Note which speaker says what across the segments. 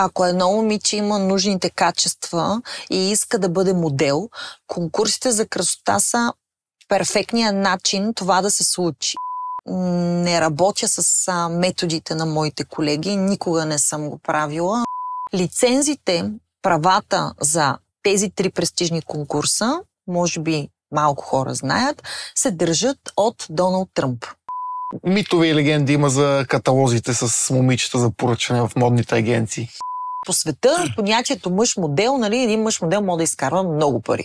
Speaker 1: ако едно момиче има нужните качества и иска да бъде модел, конкурсите за красота са перфектният начин това да се случи. Не работя с методите на моите колеги, никога не съм го правила. Лицензите, правата за тези три престижни конкурса, може би малко хора знаят, се държат от Доналд Тръмп.
Speaker 2: Митове и легенди има за каталозите с момичета за поръчване в модните агенции
Speaker 1: по света понятието мъж модел, нали, един мъж модел може да изкарва много пари.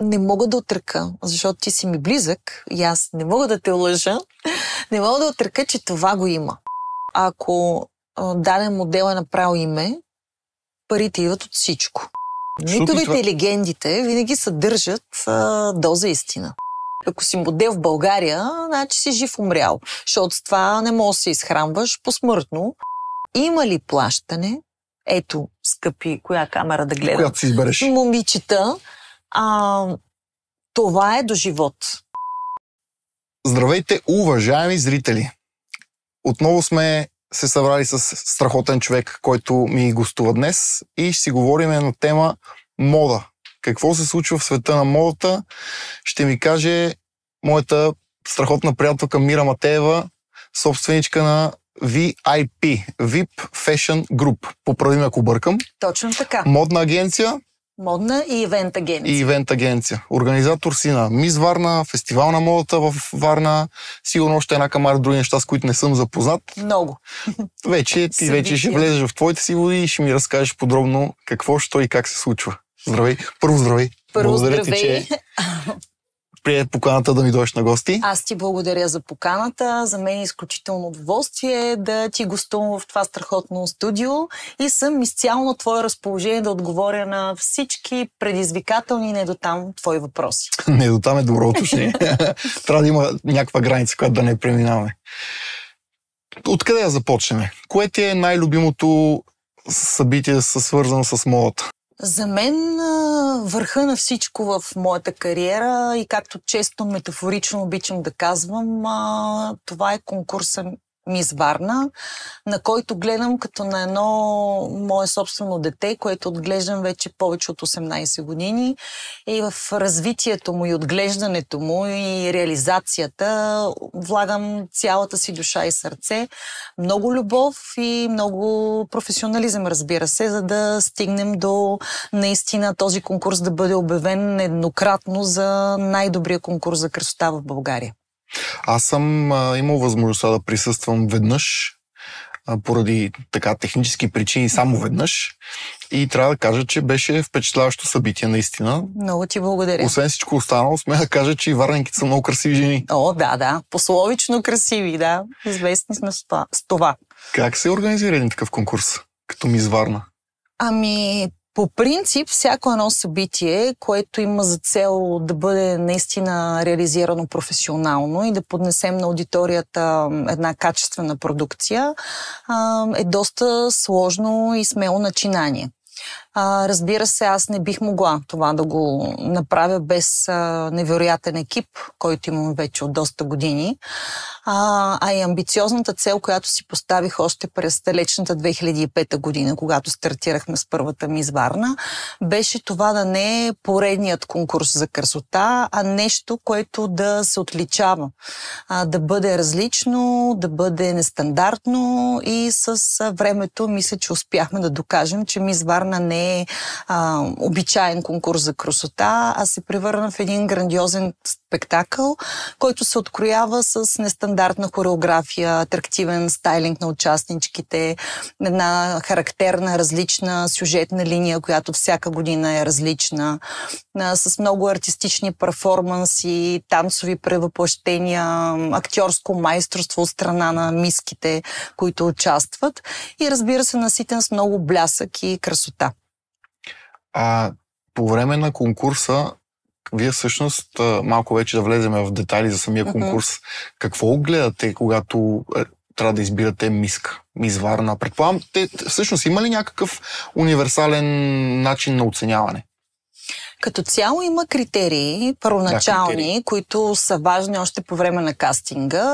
Speaker 1: Не мога да отръка, защото ти си ми близък и аз не мога да те лъжа. Не мога да отръка, че това го има. Ако даден модел е направил име, парите идват от всичко. Митовете и легендите винаги съдържат а, доза истина. Ако си модел в България, значи си жив умрял, защото с това не можеш да се изхранваш посмъртно. Има ли плащане? ето, скъпи, коя камера да гледам. Която си избереш. Момичета. А, това е до живот.
Speaker 2: Здравейте, уважаеми зрители! Отново сме се събрали с страхотен човек, който ми гостува днес и ще си говорим на тема мода. Какво се случва в света на модата, ще ми каже моята страхотна приятелка Мира Матеева, собственичка на VIP, VIP Fashion Group. Поправи ме, ако бъркам.
Speaker 1: Точно така.
Speaker 2: Модна агенция.
Speaker 1: Модна и ивент агенция. И ивент
Speaker 2: агенция. Организатор си на Мис Варна, фестивал на модата в Варна, сигурно още една камара други неща, с които не съм запознат. Много. Вече ти Събития. вече ще влезеш в твоите си води и ще ми разкажеш подробно какво, що и как се случва. Здравей. Първо здравей. Първо Благодаря здравей. Ти, че прие поканата да ми дойдеш на гости.
Speaker 1: Аз ти благодаря за поканата. За мен е изключително удоволствие да ти гостувам в това страхотно студио и съм изцяло на твое разположение да отговоря на всички предизвикателни не до там твои въпроси.
Speaker 2: не до там е добро отношение. Трябва да има някаква граница, която да не преминаваме. Откъде да започнем? Кое ти е най-любимото събитие, свързано с модата?
Speaker 1: За мен върха на всичко в моята кариера и както често метафорично обичам да казвам, това е конкурса Мис Варна, на който гледам като на едно мое собствено дете, което отглеждам вече повече от 18 години. И в развитието му и отглеждането му и реализацията влагам цялата си душа и сърце. Много любов и много професионализъм, разбира се, за да стигнем до наистина този конкурс да бъде обявен еднократно за най-добрия конкурс за красота в България.
Speaker 2: Аз съм а, имал възможността да присъствам веднъж поради така технически причини само веднъж. И трябва да кажа, че беше впечатляващо събитие, наистина.
Speaker 1: Много ти благодаря.
Speaker 2: Освен всичко останало, сме да кажа, че и варненките са много красиви жени.
Speaker 1: О, да, да. Пословично красиви, да. Известни сме с това.
Speaker 2: Как се организира един такъв конкурс, като ми изварна?
Speaker 1: Ами, по принцип, всяко едно събитие, което има за цел да бъде наистина реализирано професионално и да поднесем на аудиторията една качествена продукция, е доста сложно и смело начинание. А, разбира се, аз не бих могла това да го направя без а, невероятен екип, който имам вече от доста години, а, а и амбициозната цел, която си поставих още през далечната 2005 година, когато стартирахме с първата ми изварна, беше това да не е поредният конкурс за красота, а нещо, което да се отличава, а, да бъде различно, да бъде нестандартно и с времето мисля, че успяхме да докажем, че ми изварна не е е, а, обичайен конкурс за красота, а се превърна в един грандиозен спектакъл, който се откроява с нестандартна хореография, атрактивен стайлинг на участничките, една характерна, различна сюжетна линия, която всяка година е различна, а, с много артистични перформанси, танцови превъплъщения, актьорско майсторство от страна на миските, които участват и разбира се наситен с много блясък и красота.
Speaker 2: А по време на конкурса, вие всъщност, малко вече да влеземе в детайли за самия конкурс, какво гледате, когато е, трябва да избирате миска, мизварна? Предполагам, те, всъщност има ли някакъв универсален начин на оценяване?
Speaker 1: Като цяло има критерии, първоначални, да, критерии. които са важни още по време на кастинга.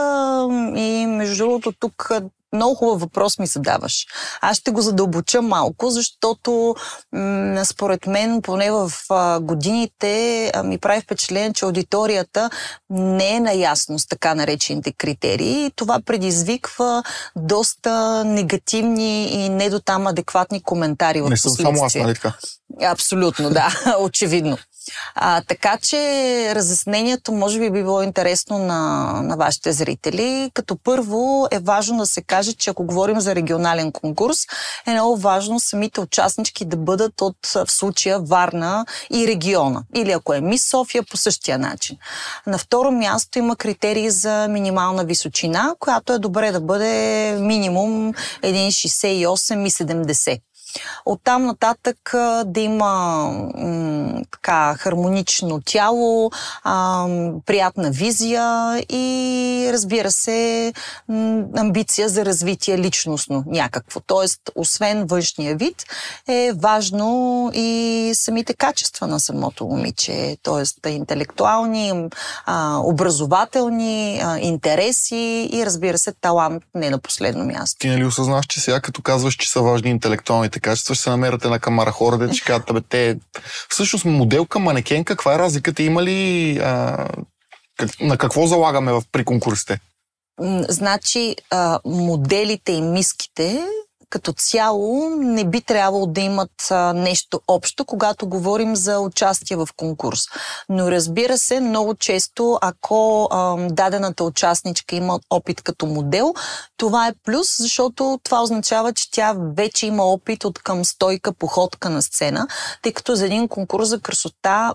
Speaker 1: И между другото, тук много хубав въпрос ми задаваш. Аз ще го задълбоча малко, защото м- според мен, поне в а, годините, а, ми прави впечатление, че аудиторията не е наясно с така наречените критерии и това предизвиква доста негативни и не до там адекватни коментари в Не съм само аз, нали така? Абсолютно, да, очевидно. А, така че разяснението може би би било интересно на, на вашите зрители. Като първо е важно да се каже, че ако говорим за регионален конкурс, е много важно самите участнички да бъдат от в случая Варна и региона. Или ако е Мис София, по същия начин. На второ място има критерии за минимална височина, която е добре да бъде минимум 1,68 и 70. Оттам нататък да има м- така хармонично тяло, а, приятна визия и разбира се м- амбиция за развитие личностно някакво. Тоест, освен външния вид, е важно и самите качества на самото момиче, т.е. интелектуални, а, образователни, а, интереси и разбира се талант не на последно място.
Speaker 2: Ти нали осъзнаш, че сега като казваш, че са важни интелектуалните качества, ще се намерят една камара хора, да ще кажат, бе, те... Всъщност моделка, манекен, каква е разликата? Има ли... А, как, на какво залагаме в, при конкурсите?
Speaker 1: Значи, а, моделите и миските като цяло не би трябвало да имат а, нещо общо, когато говорим за участие в конкурс. Но разбира се, много често, ако а, дадената участничка има опит като модел, това е плюс, защото това означава, че тя вече има опит от към стойка, походка на сцена, тъй като за един конкурс за красота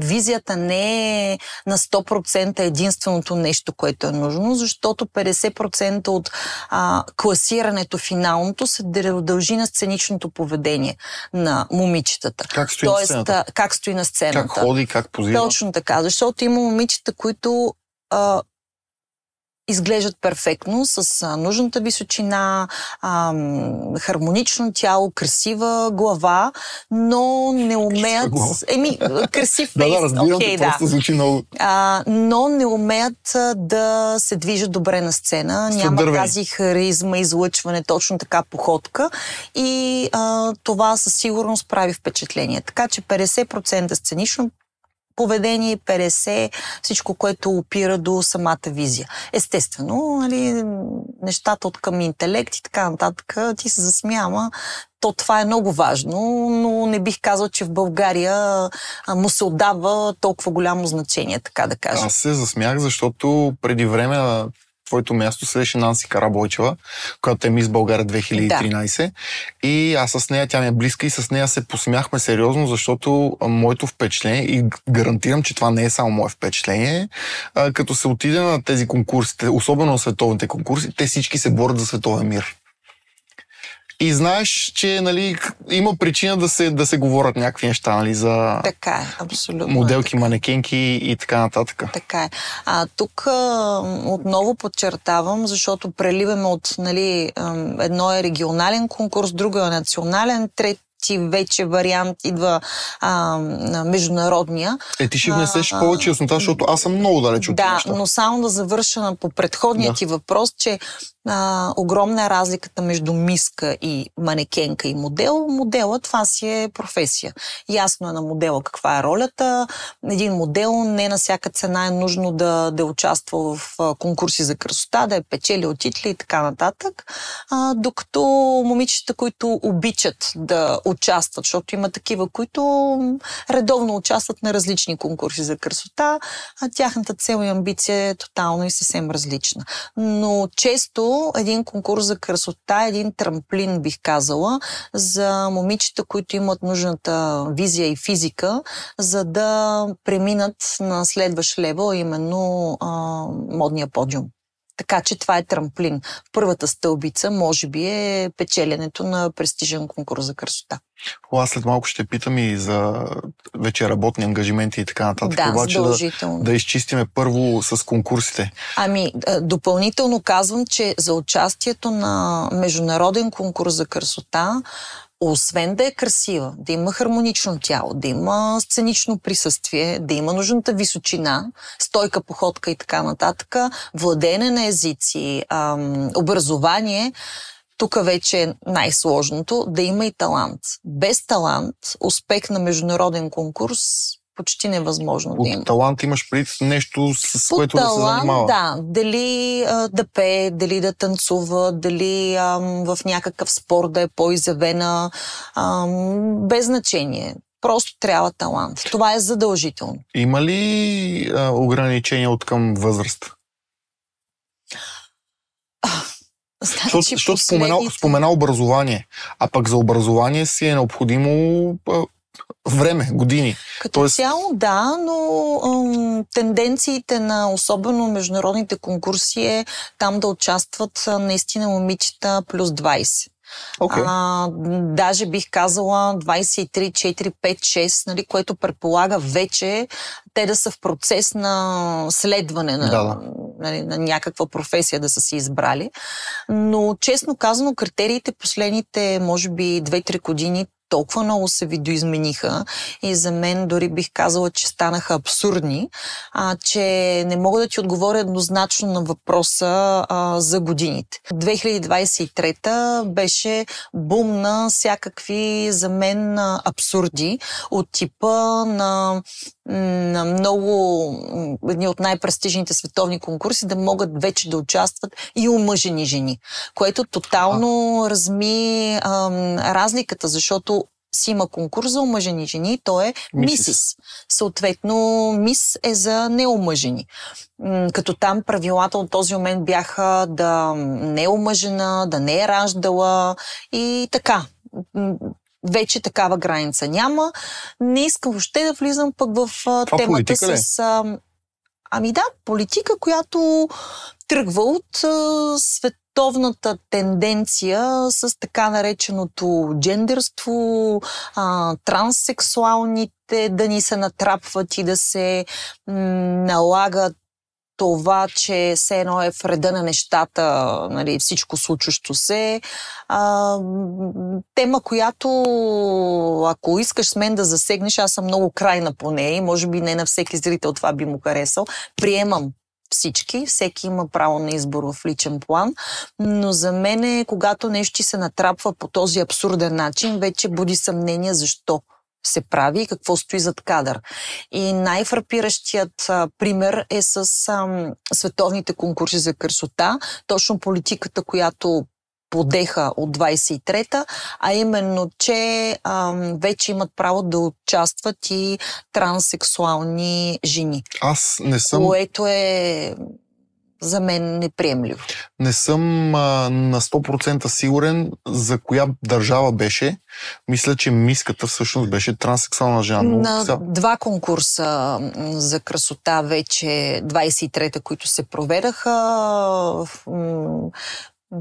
Speaker 1: визията не е на 100% единственото нещо, което е нужно, защото 50% от а, класирането финалното се дължи на сценичното поведение на момичетата. Как стои Тоест, на сцената? Как стои на сцената. Как ходи, как позира. Точно така, защото има момичета, които а, изглеждат перфектно, с нужната височина, хармонично тяло, красива глава, но не умеят... Еми, красив фейс, да, да, разбирам, okay, да. звучи много... А, но не умеят да се движат добре на сцена, няма тази харизма, излъчване, точно така походка и а, това със сигурност прави впечатление. Така че 50% сценично, поведение, 50, всичко, което опира до самата визия. Естествено, нали, нещата от към интелект и така нататък, ти се засмява. То това е много важно, но не бих казал, че в България му се отдава толкова голямо значение, така да кажа.
Speaker 2: Аз се засмях, защото преди време твоето място следеше Нанси Карабойчева, която е мис България 2013. Да. И аз с нея, тя ми е близка и с нея се посмяхме сериозно, защото моето впечатление, и гарантирам, че това не е само мое впечатление, като се отиде на тези конкурсите, особено на световните конкурси, те всички се борят за световен мир и знаеш, че нали, има причина да се, да се говорят някакви неща нали, за
Speaker 1: така е, абсолютно е моделки,
Speaker 2: така. манекенки и така нататък.
Speaker 1: Така е. А, тук а, отново подчертавам, защото преливаме от нали, едно е регионален конкурс, друго е национален, трет, ти вече вариант идва а, международния. Е,
Speaker 2: ти ще внесеш а, повече яснота, защото аз съм много далеч от Да, неща.
Speaker 1: но само да завърша по предходния да. ти въпрос, че а, огромна е разликата между миска и манекенка и модел. моделът това си е професия. Ясно е на модела каква е ролята. Един модел не на всяка цена е нужно да, да е участва в конкурси за красота, да е от титли и така нататък. А, докато момичета, които обичат да участват, защото има такива, които редовно участват на различни конкурси за красота, а тяхната цел и амбиция е тотално и съвсем различна. Но често един конкурс за красота, един трамплин, бих казала, за момичета, които имат нужната визия и физика, за да преминат на следващ лево, именно а, модния подиум. Така че това е трамплин. Първата стълбица, може би, е печеленето на престижен конкурс за красота.
Speaker 2: О, аз след малко ще питам и за вече работни ангажименти и така нататък. Да, обаче да, да изчистиме първо с конкурсите.
Speaker 1: Ами, допълнително казвам, че за участието на международен конкурс за красота освен да е красива, да има хармонично тяло, да има сценично присъствие, да има нужната височина, стойка походка и така нататък, владеене на езици, ам, образование, тук вече е най-сложното, да има и талант. Без талант, успех на международен конкурс почти невъзможно
Speaker 2: От да има. талант имаш пред нещо, с По което талант, да се занимава? да.
Speaker 1: Дали а, да пее, дали да танцува, дали а, в някакъв спор да е по-изявена, а, без значение. Просто трябва талант. Това е задължително.
Speaker 2: Има ли а, ограничения от към възраст? Значи, Защото последните... спомена, спомена образование, а пък за
Speaker 1: образование си е необходимо време, години. Като Тоест... цяло да, но ам, тенденциите на особено международните конкурси е там да участват наистина момичета плюс 20. Okay. А, даже бих казала 23, 4, 5, 6, нали, което предполага вече те да са в процес на следване на, да, да. Нали, на някаква професия да са си избрали. Но честно казано, критериите последните, може би, 2-3 години толкова много се видоизмениха и за мен дори бих казала, че станаха абсурдни, а, че не мога да ти отговоря еднозначно на въпроса а, за годините. 2023 беше бум на всякакви за мен абсурди от типа на, на много едни от най-престижните световни конкурси да могат вече да участват и омъжени жени, което тотално а. разми а, разликата, защото си има конкурс за омъжени жени то е мисис. мисис. Съответно, мис е за неомъжени. Като там правилата от този момент бяха да не е омъжена, да не е раждала и така вече такава граница няма. Не искам въобще да влизам пък в Това темата е? с Ами да, политика, която тръгва от а, световната тенденция с така нареченото джендерство, а, транссексуалните да ни се натрапват и да се м- налагат това, че все едно е в реда на нещата, нали, всичко случващо се. А, тема, която ако искаш с мен да засегнеш, аз съм много крайна по нея и може би не на всеки зрител това би му харесал. Приемам всички, всеки има право на избор в личен план, но за мен е, когато нещо се натрапва по този абсурден начин, вече буди съмнение защо се прави и какво стои зад кадър. И най-фрапиращият а, пример е с а, световните конкурси за красота, точно политиката, която подеха от 23-та, а именно, че а, вече имат право да участват и транссексуални жени. Аз не съм... Което е за мен неприемливо.
Speaker 2: Не съм а, на 100% сигурен за коя държава беше. Мисля, че миската всъщност беше транссексуална жена. На сега...
Speaker 1: два конкурса за красота вече 23-та, които се проведаха,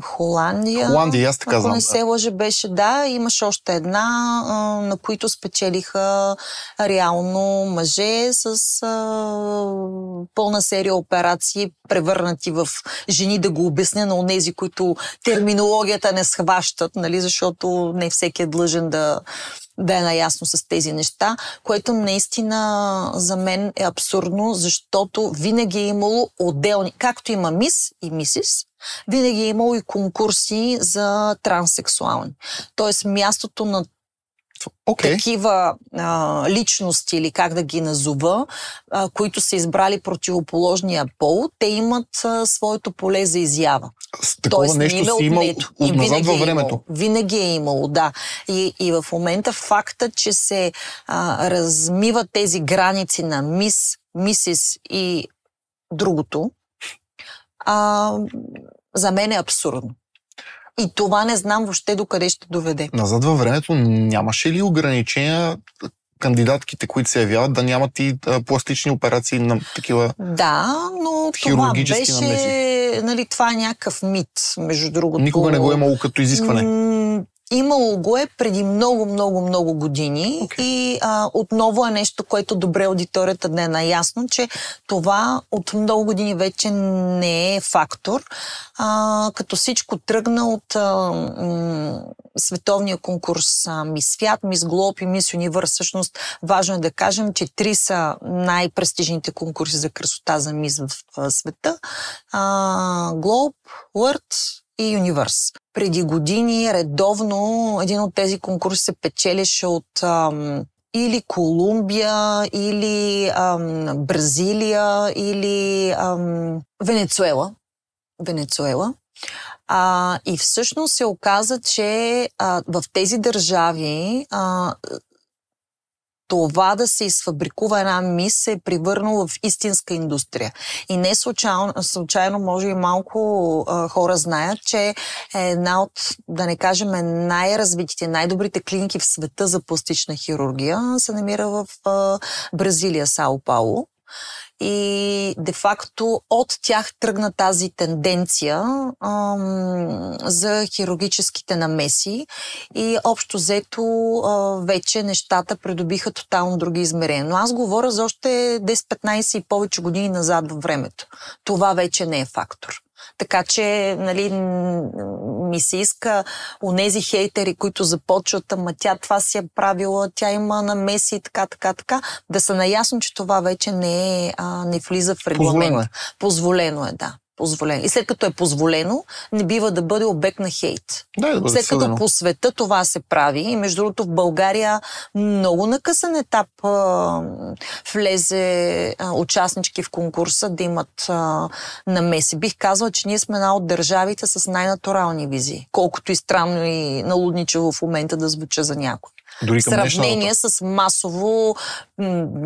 Speaker 1: Холандия. Холандия, аз така знам. Ако не се лъже, беше да. Имаше още една, а, на които спечелиха реално мъже с а, пълна серия операции, превърнати в жени, да го обясня на онези, които терминологията не схващат, нали, защото не всеки е длъжен да, да е наясно с тези неща, което наистина за мен е абсурдно, защото винаги е имало отделни, както има мис и мисис, винаги е имало и конкурси за транссексуални. Тоест мястото на okay. такива а, личности или как да ги назова, а, които са избрали противоположния пол, те имат а, своето поле за изява. С такова Тоест, нещо не е си имал отназад винаги във времето. Е имало, винаги е имало, да. И, и в момента факта, че се а, размиват тези граници на мис, мисис и другото, а, за мен е абсурдно. И това не знам въобще до къде ще доведе. Назад във
Speaker 2: времето нямаше ли ограничения кандидатките, които се явяват, да нямат и а, пластични операции на такива
Speaker 1: Да, но това беше, намези. нали, това е някакъв мит, между другото. Никога не го е имало като изискване. М- Имало го е преди много, много, много години okay. и а, отново е нещо, което добре аудиторията да е наясно, че това от много години вече не е фактор, а, като всичко тръгна от а, м- световния конкурс а, Мис Свят, Мис Глоб и Мис Универс, Всъщност важно е да кажем, че три са най-престижните конкурси за красота за Мис в, в, в света. А, Глоб, Лърт и Юнивърс преди години редовно един от тези конкурси се печелеше от ам, или Колумбия, или ам, Бразилия, или ам, Венецуела. Венецуела. А, и всъщност се оказа, че а, в тези държави а, това да се изфабрикува една мис се е превърнало в истинска индустрия. И не случайно, случайно може и малко а, хора знаят, че е една от, да не кажем, най-развитите, най-добрите клиники в света за пластична хирургия се намира в а, Бразилия, Сао Пауло. И де-факто от тях тръгна тази тенденция ам, за хирургическите намеси и общо взето вече нещата придобиха тотално други измерения. Но аз говоря за още 10-15 и повече години назад във времето. Това вече не е фактор. Така че, нали, ми се иска онези хейтери, които започват, ама тя това си е правила, тя има намеси и така, така, така, да са наясно, че това вече не, е, а, не влиза в регламент. Позволено е. Позволено е, да позволено. И след като е позволено, не бива да бъде обект на хейт. Да, да след като съдено. по света това се прави, и между другото в България много на късен етап а, влезе а, участнички в конкурса да имат а, намеси. Бих казала, че ние сме една от държавите с най-натурални визии, колкото и странно и налудничево в момента да звуча за някой.
Speaker 2: Дори сравнение
Speaker 1: с масово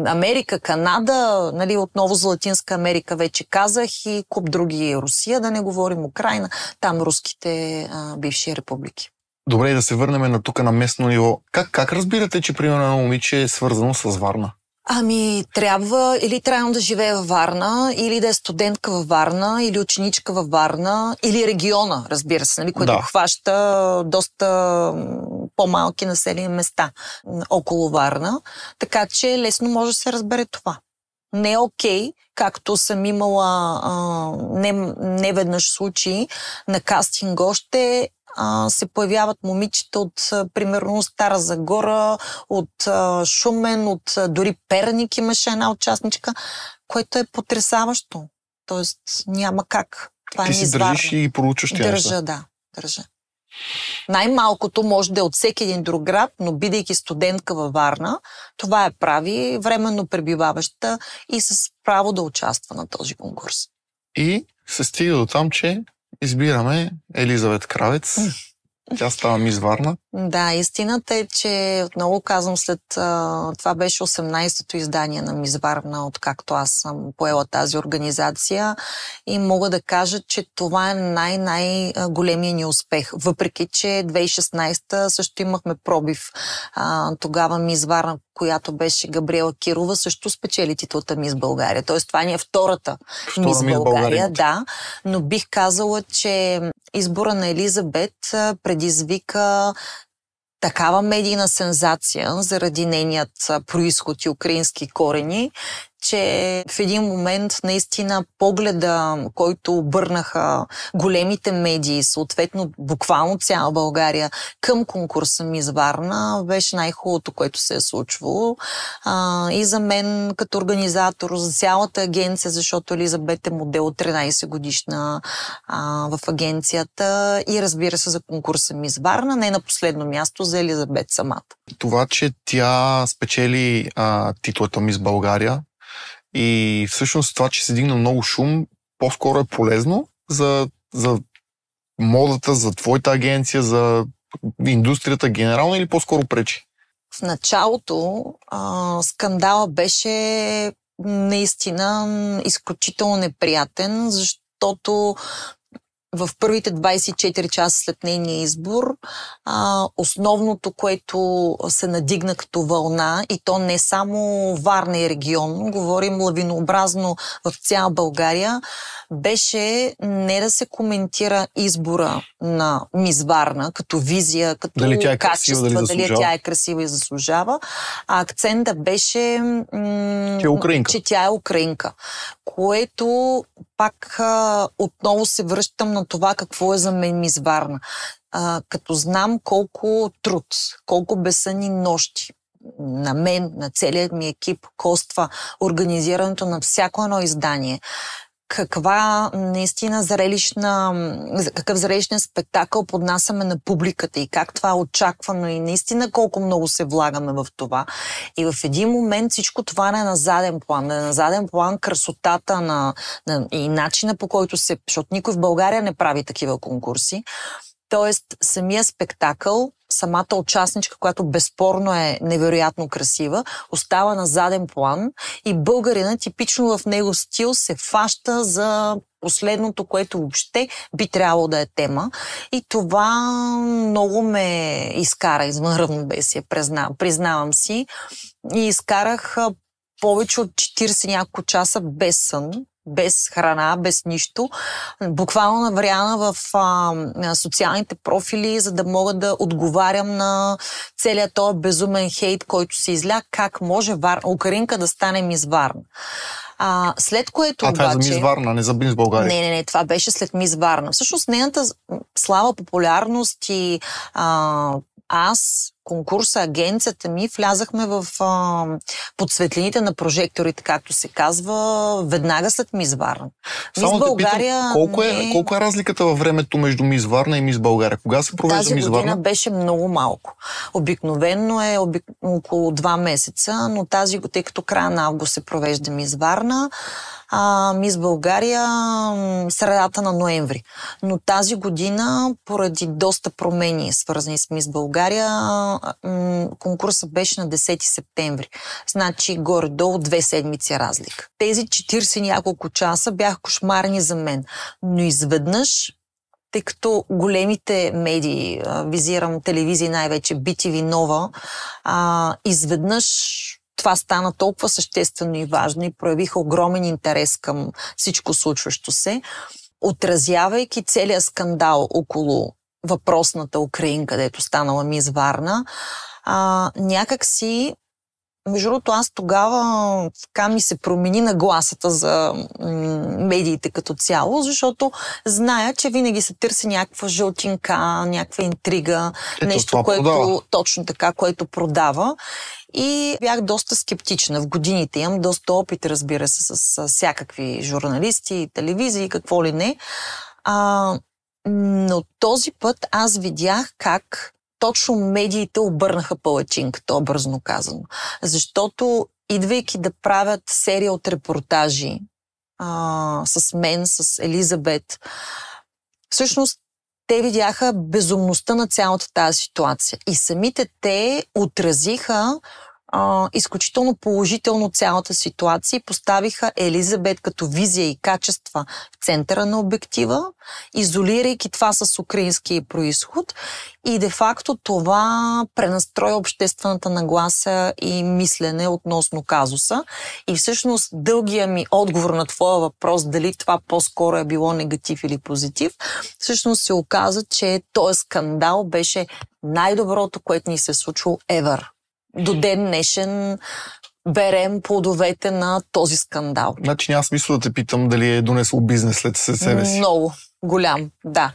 Speaker 1: Америка, Канада, нали, отново за Латинска Америка вече казах и куп други Русия, да не говорим Украина, там руските а, бивши републики.
Speaker 2: Добре, да се върнем на тук на местно ниво. Как, как разбирате, че примерно момиче е свързано с Варна?
Speaker 1: Ами, трябва или трябва да живее във Варна, или да е студентка във Варна, или ученичка във Варна, или региона, разбира се, нали, което да. хваща доста по-малки населени места около Варна. Така че лесно може да се разбере това. Не е окей, okay, както съм имала а, не, не веднъж случаи на кастинг още а, се появяват момичета от, примерно, Стара Загора, от а, Шумен, от дори Перник имаше една участничка, което е потрясаващо. Тоест няма как. Това Ти е си държиш и проучваш тя Държа, нали? да. Държа. Най-малкото може да е от всеки един друг град, но бидейки студентка във Варна, това е прави временно пребиваваща и с право да участва на този конкурс.
Speaker 2: И се стига до там, че избираме Елизавет Кравец. Тя става Мизварна.
Speaker 1: Да, истината е, че отново казвам след... това беше 18-то издание на Мизварна, откакто аз съм поела тази организация и мога да кажа, че това е най-най-големия ни успех. Въпреки, че 2016-та също имахме пробив. тогава Мизварна, която беше Габриела Кирова, също спечели титлата Мис България. Тоест това ни е втората Миз Мис България, България. Да, но бих казала, че избора на Елизабет предизвика такава медийна сензация заради нейният происход и украински корени, че в един момент наистина погледа, който обърнаха големите медии, съответно буквално цяла България, към конкурса Миз Варна, беше най-хубавото, което се е случвало. А, и за мен като организатор, за цялата агенция, защото Елизабет е модел от 13 годишна а, в агенцията и разбира се за конкурса Миз Варна, не на последно място за Елизабет самата.
Speaker 2: Това, че тя спечели а, титлата Мис България, и всъщност това, че се дигна много шум, по-скоро е полезно за, за модата, за твоята агенция, за индустрията генерално или по-скоро пречи?
Speaker 1: В началото а, скандала беше наистина изключително неприятен, защото в първите 24 часа след нейния избор, а, основното, което се надигна като вълна, и то не само Варна и регион, говорим лавинообразно в цяла България, беше не да се коментира избора на Мис Варна като визия, като дали тя е качество, красива, дали, дали тя е красива и заслужава, а акцента беше, м- тя е че тя е украинка, което пак а, отново се връщам на това какво е за мен мизварна. А, като знам колко труд, колко бесъни нощи, на мен, на целият ми екип коства организирането на всяко едно издание каква наистина зрелищна, какъв зрелищен спектакъл поднасяме на публиката и как това е очаквано и наистина колко много се влагаме в това. И в един момент всичко това не е на заден план. Не е на заден план красотата на, на, и начина по който се... Защото никой в България не прави такива конкурси. Тоест, самия спектакъл, самата участничка, която безспорно е невероятно красива, остава на заден план и българина типично в него стил се фаща за последното, което въобще би трябвало да е тема. И това много ме изкара извън равновесие, признавам, признавам си. И изкарах повече от 40 няколко часа без сън без храна, без нищо, буквално навряна в а, социалните профили, за да мога да отговарям на целият този безумен хейт, който се изля, как може Вар... Украинка да стане мис Варна. А, след което а, обаче... това е за Мис Варна, не
Speaker 2: за Мис България. Не, не,
Speaker 1: не, това беше след Мис Варна. Всъщност нейната слава, популярност и а, аз конкурса, агенцията ми, влязахме в а, под светлините на прожекторите, както се казва, веднага след Мис Варна. Само България... Питам, колко, е, не... Е-
Speaker 2: колко е разликата във времето между Мис Варна и Мис България? Кога се провежда Тази Мис Варна? година
Speaker 1: беше много малко. Обикновенно е обик... около два месеца, но тази, тъй като края на август се провежда Мис Варна, а, Мис България средата на ноември. Но тази година, поради доста промени, свързани с Мис България, м- конкурсът беше на 10 септември. Значи горе-долу две седмици разлика. Тези 40 няколко часа бяха кошмарни за мен. Но изведнъж тъй като големите медии, визирам телевизии, най-вече BTV Нова, а, изведнъж това стана толкова съществено и важно и проявиха огромен интерес към всичко случващо се, отразявайки целият скандал около въпросната украин, където станала мис Варна, а, някак си между другото, аз тогава така ми се промени нагласата за медиите като цяло, защото зная, че винаги се търси някаква жълтинка, някаква интрига, Ето, нещо, което продава. точно така, което продава. И бях доста скептична. В годините имам доста опит, разбира се, с, с всякакви журналисти, телевизии, какво ли не. А, но този път аз видях как точно медиите обърнаха палачинката, образно казано. Защото идвайки да правят серия от репортажи а, с мен, с Елизабет, всъщност те видяха безумността на цялата тази ситуация. И самите те отразиха а, изключително положително цялата ситуация и поставиха Елизабет като визия и качества в центъра на обектива, изолирайки това с украинския происход и де-факто това пренастроя обществената нагласа и мислене относно казуса. И всъщност дългия ми отговор на твоя въпрос, дали това по-скоро е било негатив или позитив, всъщност се оказа, че този скандал беше най-доброто, което ни се е случило ever до ден днешен берем плодовете на този скандал.
Speaker 2: Значи няма смисъл да те питам дали е донесло бизнес след себе си.
Speaker 1: Много. Голям, да.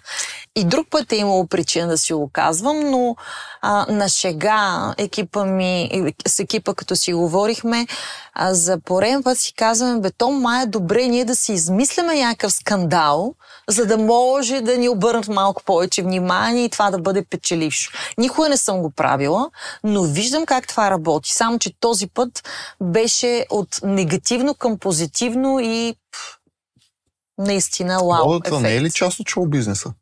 Speaker 1: И друг път е имало причина да си го казвам, но а, на шега екипа ми, с екипа като си говорихме, а, за пореден път си казваме, бе, то май е добре ние да си измисляме някакъв скандал, за да може да ни обърнат малко повече внимание и това да бъде печелившо. Никога не съм го правила, но виждам как това работи. Само, че този път беше от негативно към позитивно и наистина вау Модата ефект.
Speaker 2: не е ли част от шоу бизнеса?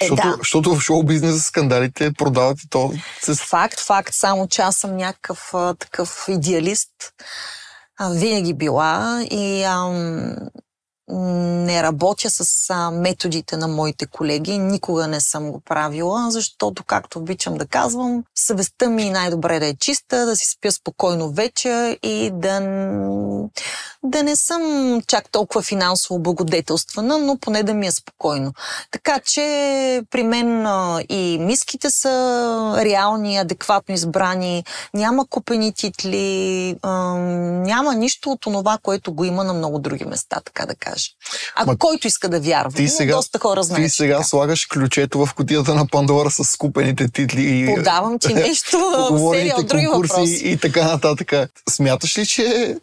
Speaker 2: Е, защото, да. защото в шоу бизнеса скандалите продават и то...
Speaker 1: С... Факт, факт. Само че аз съм някакъв такъв идеалист. А, винаги била и ам, не работя с методите на моите колеги. Никога не съм го правила, защото, както обичам да казвам, съвестта ми най-добре да е чиста, да си спя спокойно вечер и да, да не съм чак толкова финансово благодетелствана, но поне да ми е спокойно. Така че при мен и миските са реални, адекватно избрани, няма купени титли, няма нищо от това, което го има на много други места, така да кажа каже. А Ма, който иска да вярва, ти сега, доста хора знаят. Ти
Speaker 2: сега така. слагаш ключето в кутията на Пандора с купените титли. И, Подавам ти нещо, серия от други въпроси. И, и така нататък. Смяташ ли, че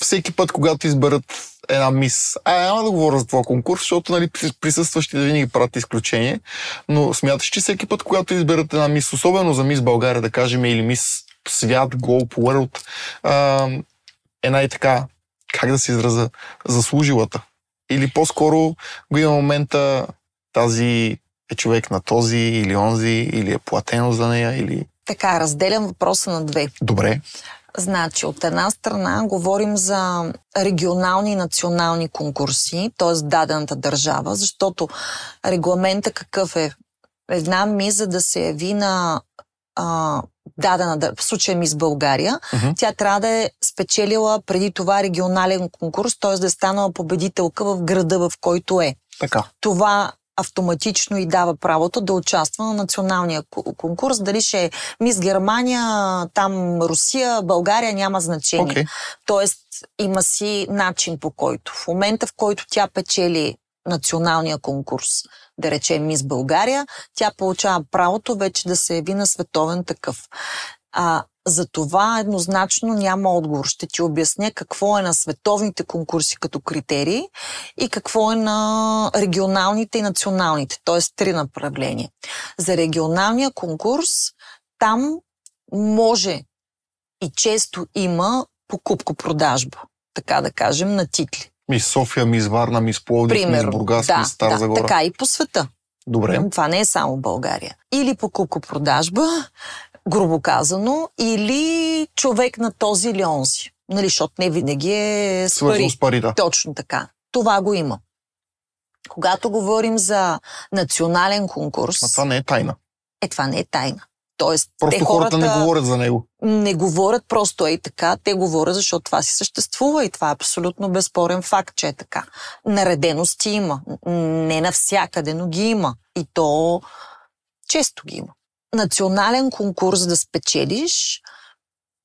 Speaker 2: всеки път, когато изберат една мис. А, няма да говоря за това конкурс, защото нали, присъстващите винаги правят изключение, но смяташ, че всеки път, когато изберат една мис, особено за мис България, да кажем, или мис свят, Globe World, а, една и така как да се израза, заслужилата. Или по-скоро го има момента тази е човек на този или онзи, или е платено за нея, или...
Speaker 1: Така, разделям въпроса на две. Добре. Значи, от една страна говорим за регионални и национални конкурси, т.е. дадената държава, защото регламента какъв е? Една ми, за да се яви на а, дадена, в случая ми с България, uh-huh. тя трябва да е спечелила преди това регионален конкурс, т.е. да е станала победителка в града, в който е. Така. Това автоматично и дава правото да участва на националния конкурс. Дали ще е Мис Германия, там Русия, България, няма значение. Okay. Тоест има си начин по който. В момента, в който тя печели националния конкурс, да речем, мис България, тя получава правото вече да се яви на световен такъв. А, за това еднозначно няма отговор. Ще ти обясня какво е на световните конкурси като критерии и какво е на регионалните и националните, т.е. три направления. За регионалния конкурс там може и често има покупко-продажба, така да кажем, на титли.
Speaker 2: Мис София, мис Варна, мис Пловдив, Примерно, мис Бургас, да, мис Стар да, Загора. Така
Speaker 1: и по света. Добре. Това не е само България. Или по купко-продажба, грубо казано, или човек на този или онзи. Нали, защото не винаги е с пари. С пари да. Точно така. Това го има. Когато говорим за национален конкурс... Но това не е тайна. Е, това не е тайна. Тоест, просто те хората, хората не говорят за него. Не говорят просто е така, те говорят, защото това си съществува и това е абсолютно безспорен факт, че е така. Наредености има. Не навсякъде, но ги има. И то често ги има. Национален конкурс да спечелиш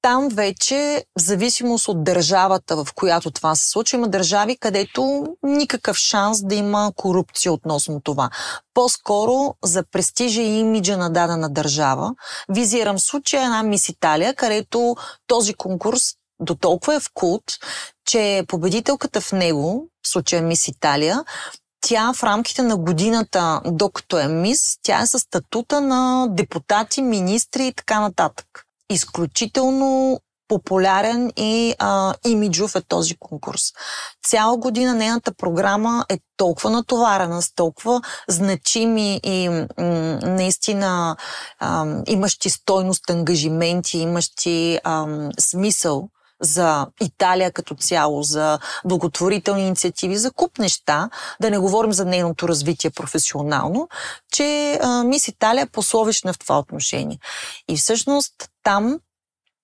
Speaker 1: там вече, в зависимост от държавата, в която това се случва, има държави, където никакъв шанс да има корупция относно това. По-скоро за престижа и имиджа на дадена държава. Визирам случая една мис Италия, където този конкурс до толкова е в култ, че победителката в него, в случая мис Италия, тя в рамките на годината, докато е мис, тя е със статута на депутати, министри и така нататък изключително популярен и а, имиджов е този конкурс. Цяла година нейната програма е толкова натоварена, с толкова значими и м- наистина а, имащи стойност ангажименти, имащи а, смисъл, за Италия като цяло, за благотворителни инициативи, за куп неща, да не говорим за нейното развитие професионално, че а, Мис Италия е пословична в това отношение. И всъщност там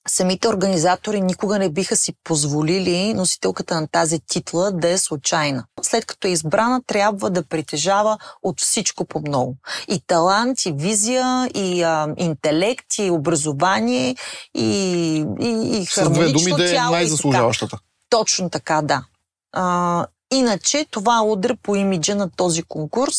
Speaker 1: самите организатори никога не биха си позволили носителката на тази титла да е случайна. След като е избрана, трябва да притежава от всичко по много. И талант, и визия, и а, интелект, и образование, и, и, и хармонично С две думи да е най-заслужаващата. Точно така, да. А, Иначе това е удря по имиджа на този конкурс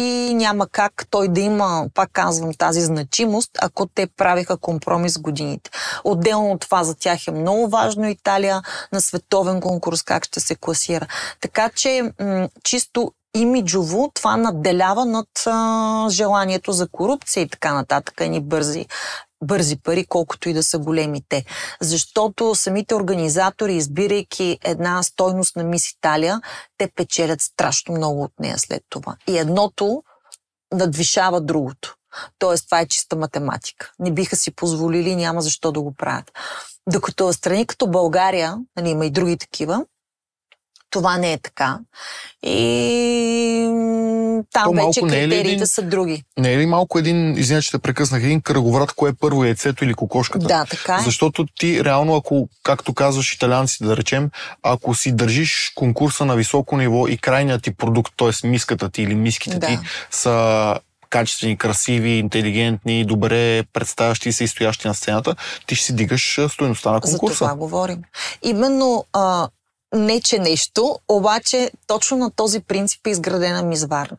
Speaker 1: и няма как той да има, пак казвам, тази значимост, ако те правиха компромис годините. Отделно от това за тях е много важно Италия на световен конкурс как ще се класира. Така че м- чисто имиджово това надделява над а, желанието за корупция и така нататък, и ни бързи бързи пари, колкото и да са големите. Защото самите организатори, избирайки една стойност на Мис Италия, те печелят страшно много от нея след това. И едното надвишава другото. Тоест, това е чиста математика. Не биха си позволили, няма защо да го правят. Докато страни като България, нали, има и други такива, това не е така. И там То вече е критериите е един, са други.
Speaker 2: Не е ли малко един, извиня, че те прекъснах, един кръговрат, кое е първо яйцето или кокошката? Да, така е. Защото ти реално, ако, както казваш италянци, да речем, ако си държиш конкурса на високо ниво и крайният ти продукт, т.е. миската ти или миските да. ти са качествени, красиви, интелигентни, добре представящи се и стоящи на сцената, ти ще си дигаш стоеността на конкурса. За това
Speaker 1: говорим. Именно а, не че нещо, обаче точно на този принцип е изградена Мизварна.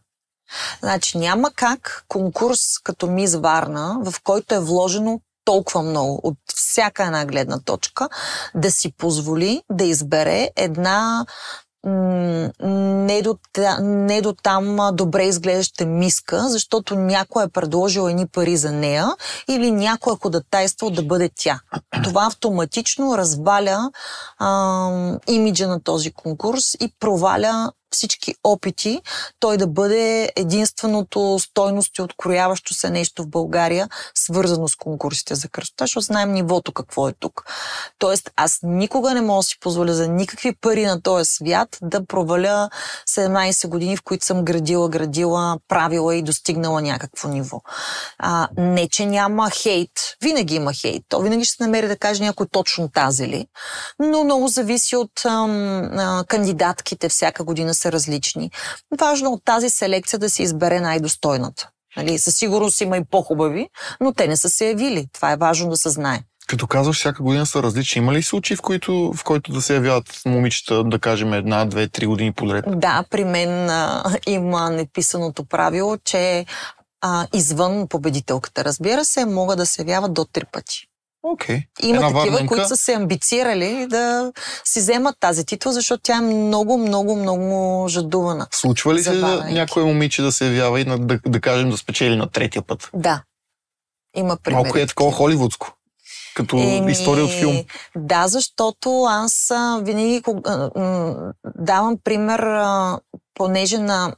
Speaker 1: Значи няма как конкурс като Мис Варна, в който е вложено толкова много от всяка една гледна точка, да си позволи да избере една не до, не до там добре изглеждаща миска, защото някой е предложил едни пари за нея или някой е ходатайствал да бъде тя. Това автоматично разваля а, имиджа на този конкурс и проваля всички опити той да бъде единственото стойност и открояващо се нещо в България, свързано с конкурсите за кръстота, защото знаем нивото какво е тук. Тоест, аз никога не мога да си позволя за никакви пари на този свят да проваля 17 години, в които съм градила, градила, правила и достигнала някакво ниво. А, не, че няма хейт. Винаги има хейт. То винаги ще се намери да каже някой точно тази ли. Но много зависи от ам, а, кандидатките всяка година са различни. Важно от тази селекция да се избере най-достойната. Нали, със сигурност има и по-хубави, но те не са се явили. Това е важно да се знае.
Speaker 2: Като казваш, всяка година са различни. Има ли случаи, в които, в които да се явяват момичета, да кажем, една, две, три години подред?
Speaker 1: Да, при мен а, има неписаното правило, че а, извън победителката, разбира се, могат да се явяват до три пъти.
Speaker 2: Okay. Има Една такива, варненка. които са се
Speaker 1: амбицирали да си вземат тази титла, защото тя е много, много, много жадувана. Случва ли се да
Speaker 2: някое момиче да се явява и на, да, да кажем да спечели на третия път?
Speaker 1: Да. Има пример. Малко е
Speaker 2: такова холивудско
Speaker 1: като Еми, история от филм. Да, защото аз винаги давам пример, понеже на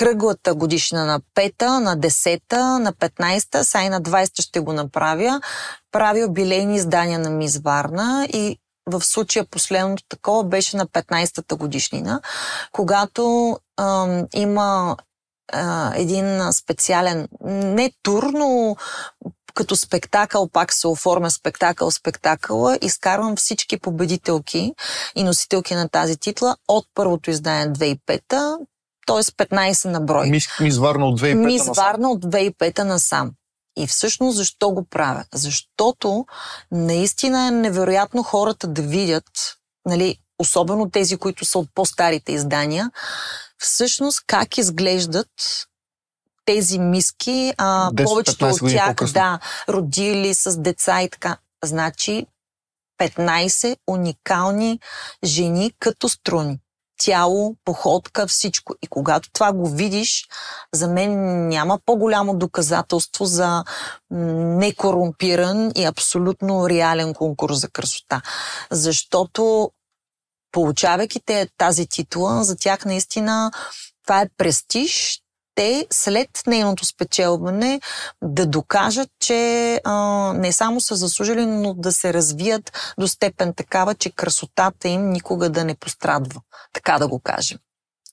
Speaker 1: кръглата годишна на 5-та, на 10-та, на 15-та, сега и на 20-та ще го направя. Правя обилейни издания на Мис Варна и в случая последното такова беше на 15-та годишнина, когато ам, има а, един специален, не тур, но като спектакъл, пак се оформя спектакъл, спектакъла, изкарвам всички победителки и носителки на тази титла от първото издание 2005-та т.е. 15 на брой. Мис,
Speaker 2: мис Варна от 2005 Мис насам. Варна
Speaker 1: от 2005 насам. И всъщност защо го правя? Защото наистина е невероятно хората да видят, нали, особено тези, които са от по-старите издания, всъщност как изглеждат тези миски, а, 10, повечето от тях, по-късно. да, родили с деца и така. Значи 15 уникални жени като струни тяло, походка, всичко. И когато това го видиш, за мен няма по-голямо доказателство за некорумпиран и абсолютно реален конкурс за красота. Защото получавайки тази титла, за тях наистина това е престиж, те след нейното спечелване да докажат, че а, не само са заслужили, но да се развият до степен такава, че красотата им никога да не пострадва. Така да го кажем.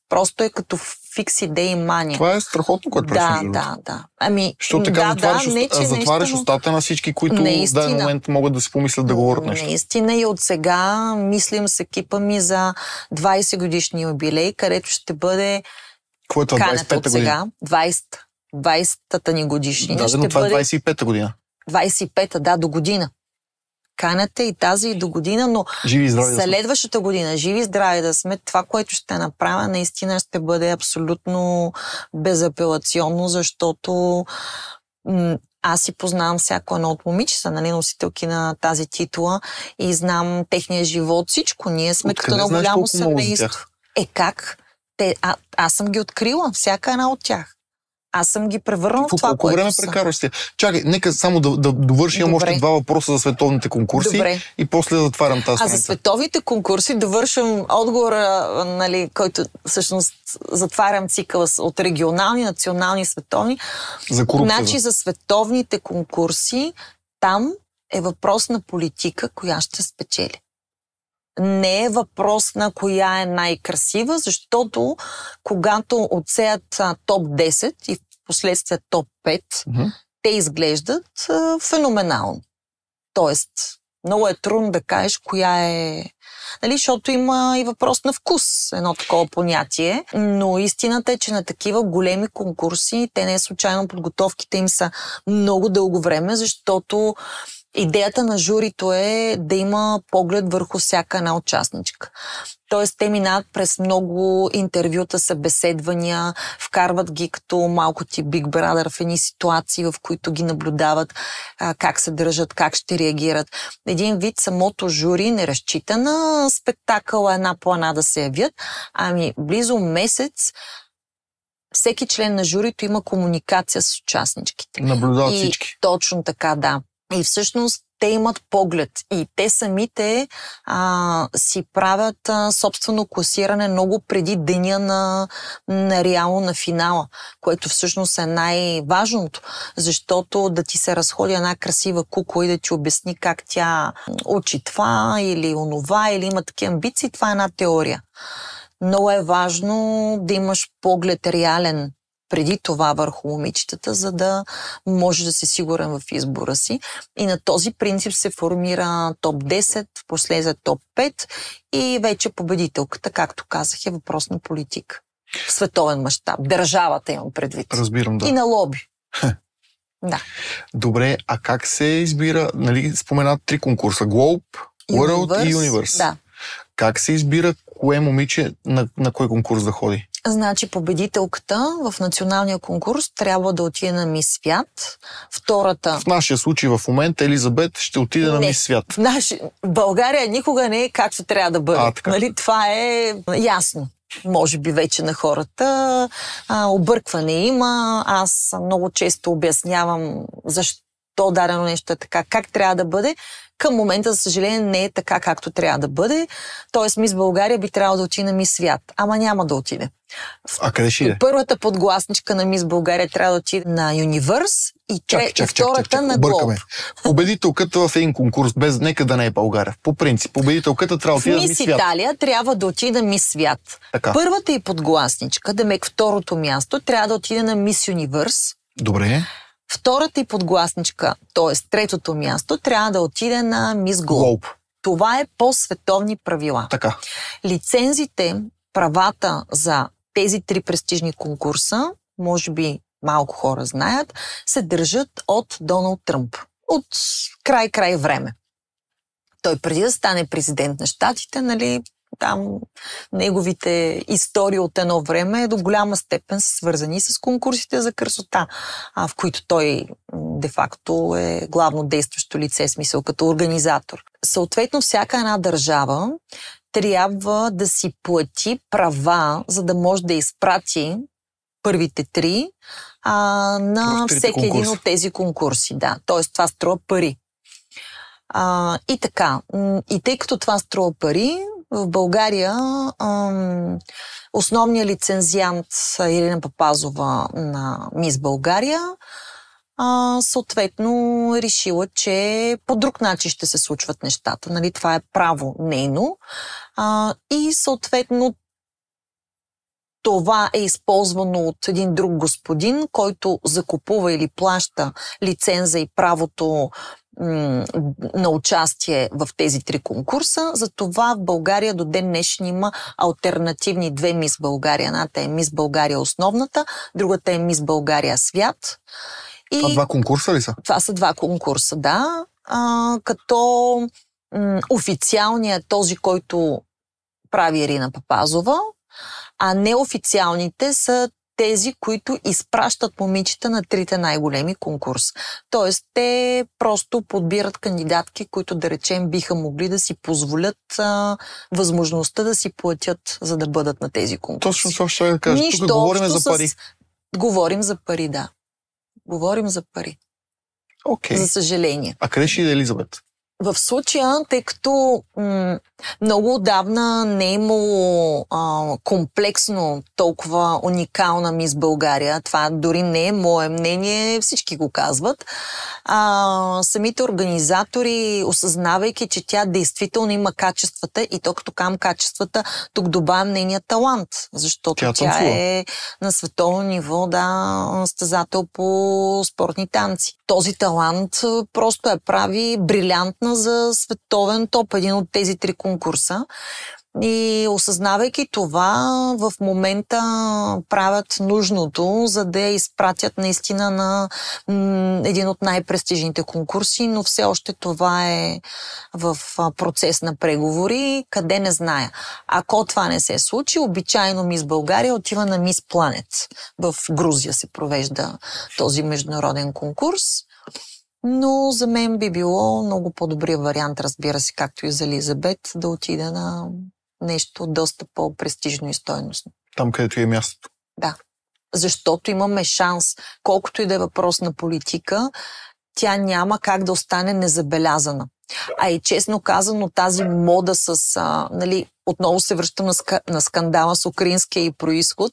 Speaker 1: Просто е като фикс идеи и мания. Това е страхотно, което правиш. Да, да, да. Ами, Що така да, затваряш, да, не, че затваряш наистина,
Speaker 2: устата на всички, които в даден момент могат да си помислят да говорят нещо.
Speaker 1: Наистина и от сега мислим с екипа ми за 20 годишни юбилей, където ще бъде
Speaker 2: какво е това? 25-та година?
Speaker 1: 20-та. 20-та ни годишнина. Да, но това е бъде...
Speaker 2: 25-та година.
Speaker 1: 25-та, да, до година. Канете и тази и до година, но живи здрави следващата да година, живи и здрави да сме, това, което ще направя, наистина ще бъде абсолютно безапелационно, защото м- аз си познавам всяко едно от момичета, нали, носителки на тази титла и знам техния живот, всичко. Ние сме като едно голямо семейство. Е как? Те, а, аз съм ги открила, всяка една от тях. Аз съм ги превърнал в това, което време
Speaker 2: прекарваш ти? Чакай, нека само да, да довършим. Добре. още два въпроса за световните конкурси. Добре. И после да затварям тази страница. А за
Speaker 1: световните конкурси довършвам отговора, нали, който всъщност затварям цикъл от регионални, национални, световни. За корупция. Значи за световните конкурси там е въпрос на политика, коя ще спечели не е въпрос на коя е най-красива, защото когато отсеят а, топ 10 и в последствие топ 5, mm-hmm. те изглеждат а, феноменално. Тоест, много е трудно да кажеш коя е. Нали, защото има и въпрос на вкус, едно такова понятие. Но истината е, че на такива големи конкурси, те не е случайно подготовките им са много дълго време, защото Идеята на журито е да има поглед върху всяка една участничка. Тоест, те минават през много интервюта, събеседвания, вкарват ги като малко ти Big Brother в едни ситуации, в които ги наблюдават, как се държат, как ще реагират. Един вид самото жури не разчита на спектакъла една по една да се явят, ами близо месец всеки член на журито има комуникация с участничките. Наблюдават всички. Точно така, да. И всъщност те имат поглед и те самите а, си правят а, собствено класиране много преди деня на, на реално на финала, което всъщност е най-важното, защото да ти се разходи една красива кукла и да ти обясни как тя учи това или онова или има такива амбиции, това е една теория. Много е важно да имаш поглед реален преди това върху момичетата, за да може да си сигурен в избора си. И на този принцип се формира топ 10, последва топ 5 и вече победителката, както казах, е въпрос на политик. В световен мащаб. Държавата имам предвид.
Speaker 2: Разбирам, да. И на лоби. Да. Добре, а как се избира, нали, спомена три конкурса, Globe,
Speaker 1: World Universe, и Universe. Да.
Speaker 2: Как се избира кое момиче на, на кой конкурс да ходи?
Speaker 1: Значи победителката в националния конкурс трябва да отиде на Мис Свят. Втората... В
Speaker 2: нашия случай в момента Елизабет ще отиде не. на Мис Свят. В
Speaker 1: наш... България никога не е както трябва да бъде. А, така. Нали? Това е ясно може би вече на хората. А, объркване има. Аз много често обяснявам защо дадено нещо е така, как трябва да бъде. Към момента, за съжаление, не е така, както трябва да бъде. Тоест, мис България би трябвало да отиде на мис свят, ама няма да отиде. А къде ще Първата подгласничка на Мис България трябва да отиде на Юнивърс и, чак, чак, чак, втората чак, чак, на Глоб.
Speaker 2: Победителката в един конкурс, без нека да не е България. По принцип, победителката трябва да отиде на Мис Свят.
Speaker 1: Италия трябва да отиде на Мис Свят. Така. Първата и подгласничка, ме второто място, трябва да отиде на Мис Юнивърс. Добре. Втората и подгласничка, т.е. третото място, трябва да отиде на Мис Глоб. Това е по световни правила. Така. Лицензите, правата за тези три престижни конкурса, може би малко хора знаят, се държат от Доналд Тръмп. От край-край време. Той преди да стане президент на щатите, нали, там неговите истории от едно време до голяма степен са свързани с конкурсите за красота, а, в които той де-факто е главно действащо лице, смисъл като организатор. Съответно, всяка една държава трябва да си плати права, за да може да изпрати първите три а, на всеки конкурси. един от тези конкурси. Да. Тоест, това струва пари. А, и така, и тъй като това струва пари, в България ам, основният лицензиант Ирина Папазова на Мис България а, съответно решила, че по друг начин ще се случват нещата. Нали? Това е право нейно. А, и съответно това е използвано от един друг господин, който закупува или плаща лиценза и правото на участие в тези три конкурса. Затова в България до ден днешен има альтернативни две мис България. Едната е мис България основната, другата е мис България свят. И... Това два
Speaker 2: конкурса ли са?
Speaker 1: Това са два конкурса, да. А, като м- официалният е този, който прави Ирина Папазова, а неофициалните са тези, които изпращат момичета на трите най-големи конкурс. Тоест, те просто подбират кандидатки, които, да речем, биха могли да си позволят а, възможността да си платят, за да бъдат на тези конкурси. Точно точно ще да кажа. Нищо Тук говорим за пари. С... Говорим за пари, да. Говорим за пари. Okay. За съжаление. А къде
Speaker 2: ще иде Елизабет?
Speaker 1: в случая, тъй като м- много отдавна не е имало а, комплексно толкова уникална мис България, това дори не е мое мнение, всички го казват, а, самите организатори, осъзнавайки, че тя действително има качествата и то като кам качествата, тук добавям нейния талант, защото тя, тя е на световно ниво, да, стезател по спортни танци. Този талант просто я прави брилянтна кандидатна за световен топ, един от тези три конкурса. И осъзнавайки това, в момента правят нужното, за да я изпратят наистина на един от най-престижните конкурси, но все още това е в процес на преговори, къде не зная. Ако това не се случи, обичайно Мис България отива на Мис Планет. В Грузия се провежда този международен конкурс. Но за мен би било много по-добрия вариант, разбира се, както и за Елизабет, да отида на нещо доста по-престижно и стойностно.
Speaker 2: Там, където е мястото.
Speaker 1: Да. Защото имаме шанс, колкото и да е въпрос на политика, тя няма как да остане незабелязана. А и честно казано, тази мода с, а, нали, отново се връщам на, ска, на скандала с украинския и происход,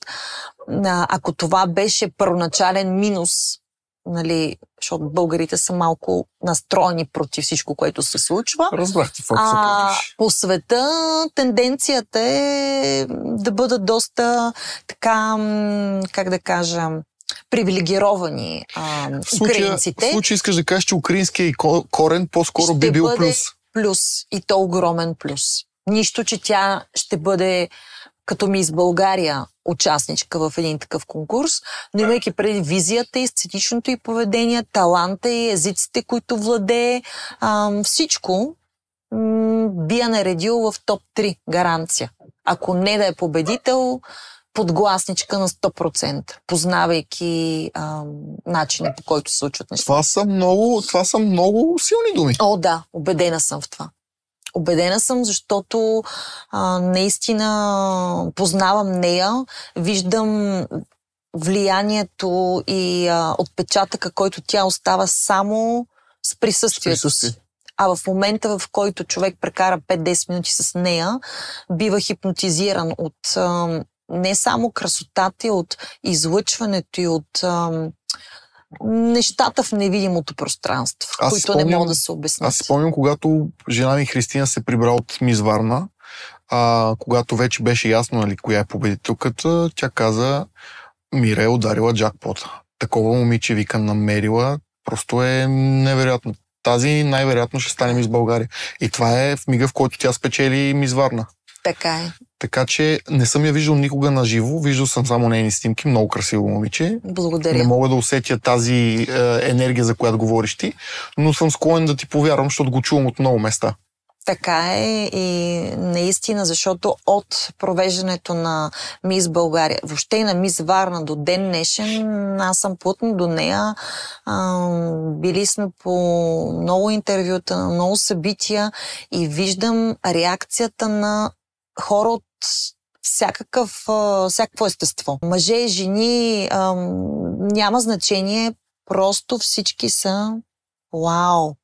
Speaker 1: а, ако това беше първоначален минус нали, защото българите са малко настроени против всичко, което се случва. Разбрах ти, а, По света тенденцията е да бъдат доста така, как да кажа, привилегировани
Speaker 2: а, в случая, украинците. В случай искаш да кажеш, че украинския корен по-скоро ще би бил бъде плюс.
Speaker 1: Плюс и то огромен плюс. Нищо, че тя ще бъде като ми из България участничка в един такъв конкурс, но имайки преди визията и сцетичното и поведение, таланта и езиците, които владее, ам, всичко би я наредил в топ 3 гаранция. Ако не да е победител, подгласничка на 100%, познавайки а, начина по който се случват нещата. Това са, много, това са много силни думи. О, да, убедена съм в това. Обедена съм, защото а, наистина познавам нея, виждам влиянието и а, отпечатъка, който тя остава само с присъствието с присъствие. си. А в момента, в който човек прекара 5-10 минути с нея, бива хипнотизиран от а, не само красотата, от излъчването и от... А, нещата в невидимото пространство, аз които спомням, не могат да се
Speaker 2: обяснят. Аз спомням, когато жена ми Христина се прибра от Мизварна, а, когато вече беше ясно нали, коя е победителката, тя каза Мире е ударила джакпота. Такова момиче вика намерила, просто е невероятно. Тази най-вероятно ще станем из България. И това е в мига, в който тя спечели мизварна. Така е. Така че не съм я виждал никога на живо, виждал съм само нейни снимки, много красиво момиче.
Speaker 1: Благодаря. Не
Speaker 2: мога да усетя тази е, енергия, за която говориш ти, но съм склонен да ти повярвам, защото го чувам от много места.
Speaker 1: Така е и наистина, защото от провеждането на Мис България, въобще и на Мис Варна до ден днешен, аз съм плътна до нея. А, били сме по много интервюта, много събития и виждам реакцията на хора от всякакъв, всякакво естество. Мъже, жени, ам, няма значение, просто всички са вау,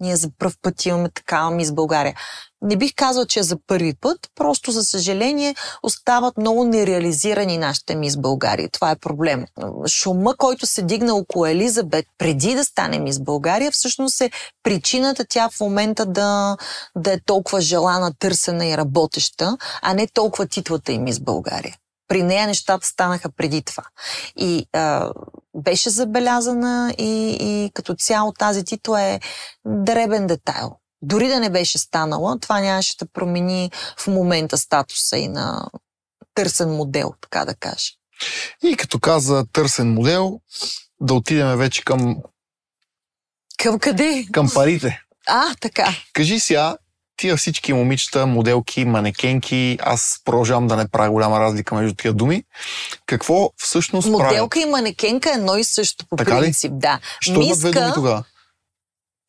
Speaker 1: ние за първ път имаме такава мис България. Не бих казал, че е за първи път, просто за съжаление остават много нереализирани нашите мис България. Това е проблем. Шума, който се дигна около Елизабет преди да стане мис България, всъщност е причината тя в момента да, да е толкова желана, търсена и работеща, а не толкова титлата и мис България при нея нещата станаха преди това. И а, беше забелязана и, и като цяло тази титла е дребен детайл. Дори да не беше станала, това нямаше да промени в момента статуса и на търсен модел, така да кажа.
Speaker 2: И като каза търсен модел, да отидем вече към... Към къде? Към парите.
Speaker 1: А, така.
Speaker 2: Кажи сега, тия всички момичета, моделки, манекенки, аз продължавам да не правя голяма разлика между тия думи. Какво всъщност Моделка правят?
Speaker 1: и манекенка е едно и също по така принцип, ли? да. Що Миска... две думи тогава?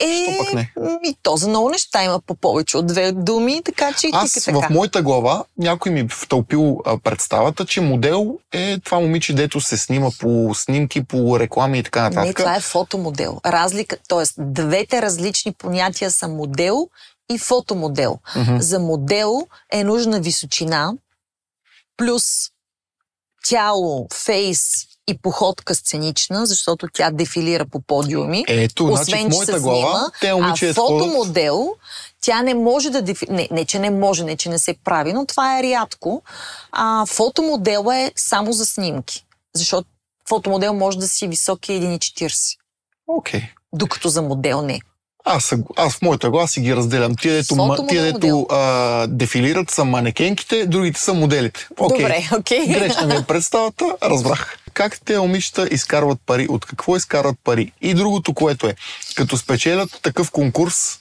Speaker 1: Е, пък не? и то за много неща има по повече от две думи, така че и Аз е така. в
Speaker 2: моята глава някой ми е втълпил а, представата, че модел е това момиче, дето се снима по снимки, по реклами и така нататък. Не, това
Speaker 1: е фотомодел. Разлика, т.е. двете различни понятия са модел и фотомодел. Mm-hmm. За модел е нужна височина, плюс тяло, фейс и походка сценична, защото тя дефилира по подиуми. Е, ето, освен, значи в моята глава, снима, те а е фотомодел, тя не може да дефилира, не, не, че не може, не, че не се прави, но това е рядко. А, фотомодел е само за снимки, защото фотомодел може да си високи 1,40. Окей. Okay. Докато за модел не.
Speaker 2: Аз, аз в моята глава си ги разделям. Тие, дето, ма, тие, дето а, дефилират са манекенките, другите са моделите. Okay. Добре, окей. Okay. Грешна ми е представата, разбрах. Как те момичета изкарват пари? От какво изкарват пари? И другото, което е, като спечелят такъв конкурс,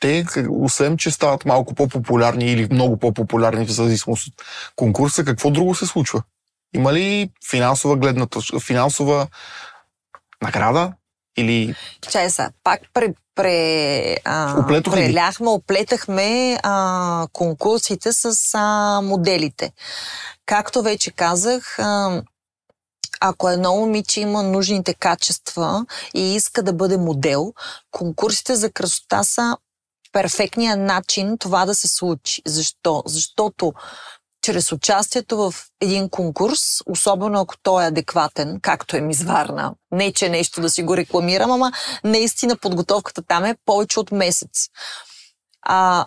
Speaker 2: те, освен че стават малко по-популярни или много по-популярни в зависимост от конкурса, какво друго се случва? Има ли финансова гледната, финансова награда? Или...
Speaker 1: Чай са, пак при, пре, а, Оплетоха преляхме, оплетахме а, конкурсите с а, моделите. Както вече казах, а, ако едно момиче има нужните качества и иска да бъде модел, конкурсите за красота са перфектният начин това да се случи. Защо? Защото чрез участието в един конкурс, особено ако той е адекватен, както е мизварна. Не, че е нещо да си го рекламирам, ама наистина подготовката там е повече от месец. А,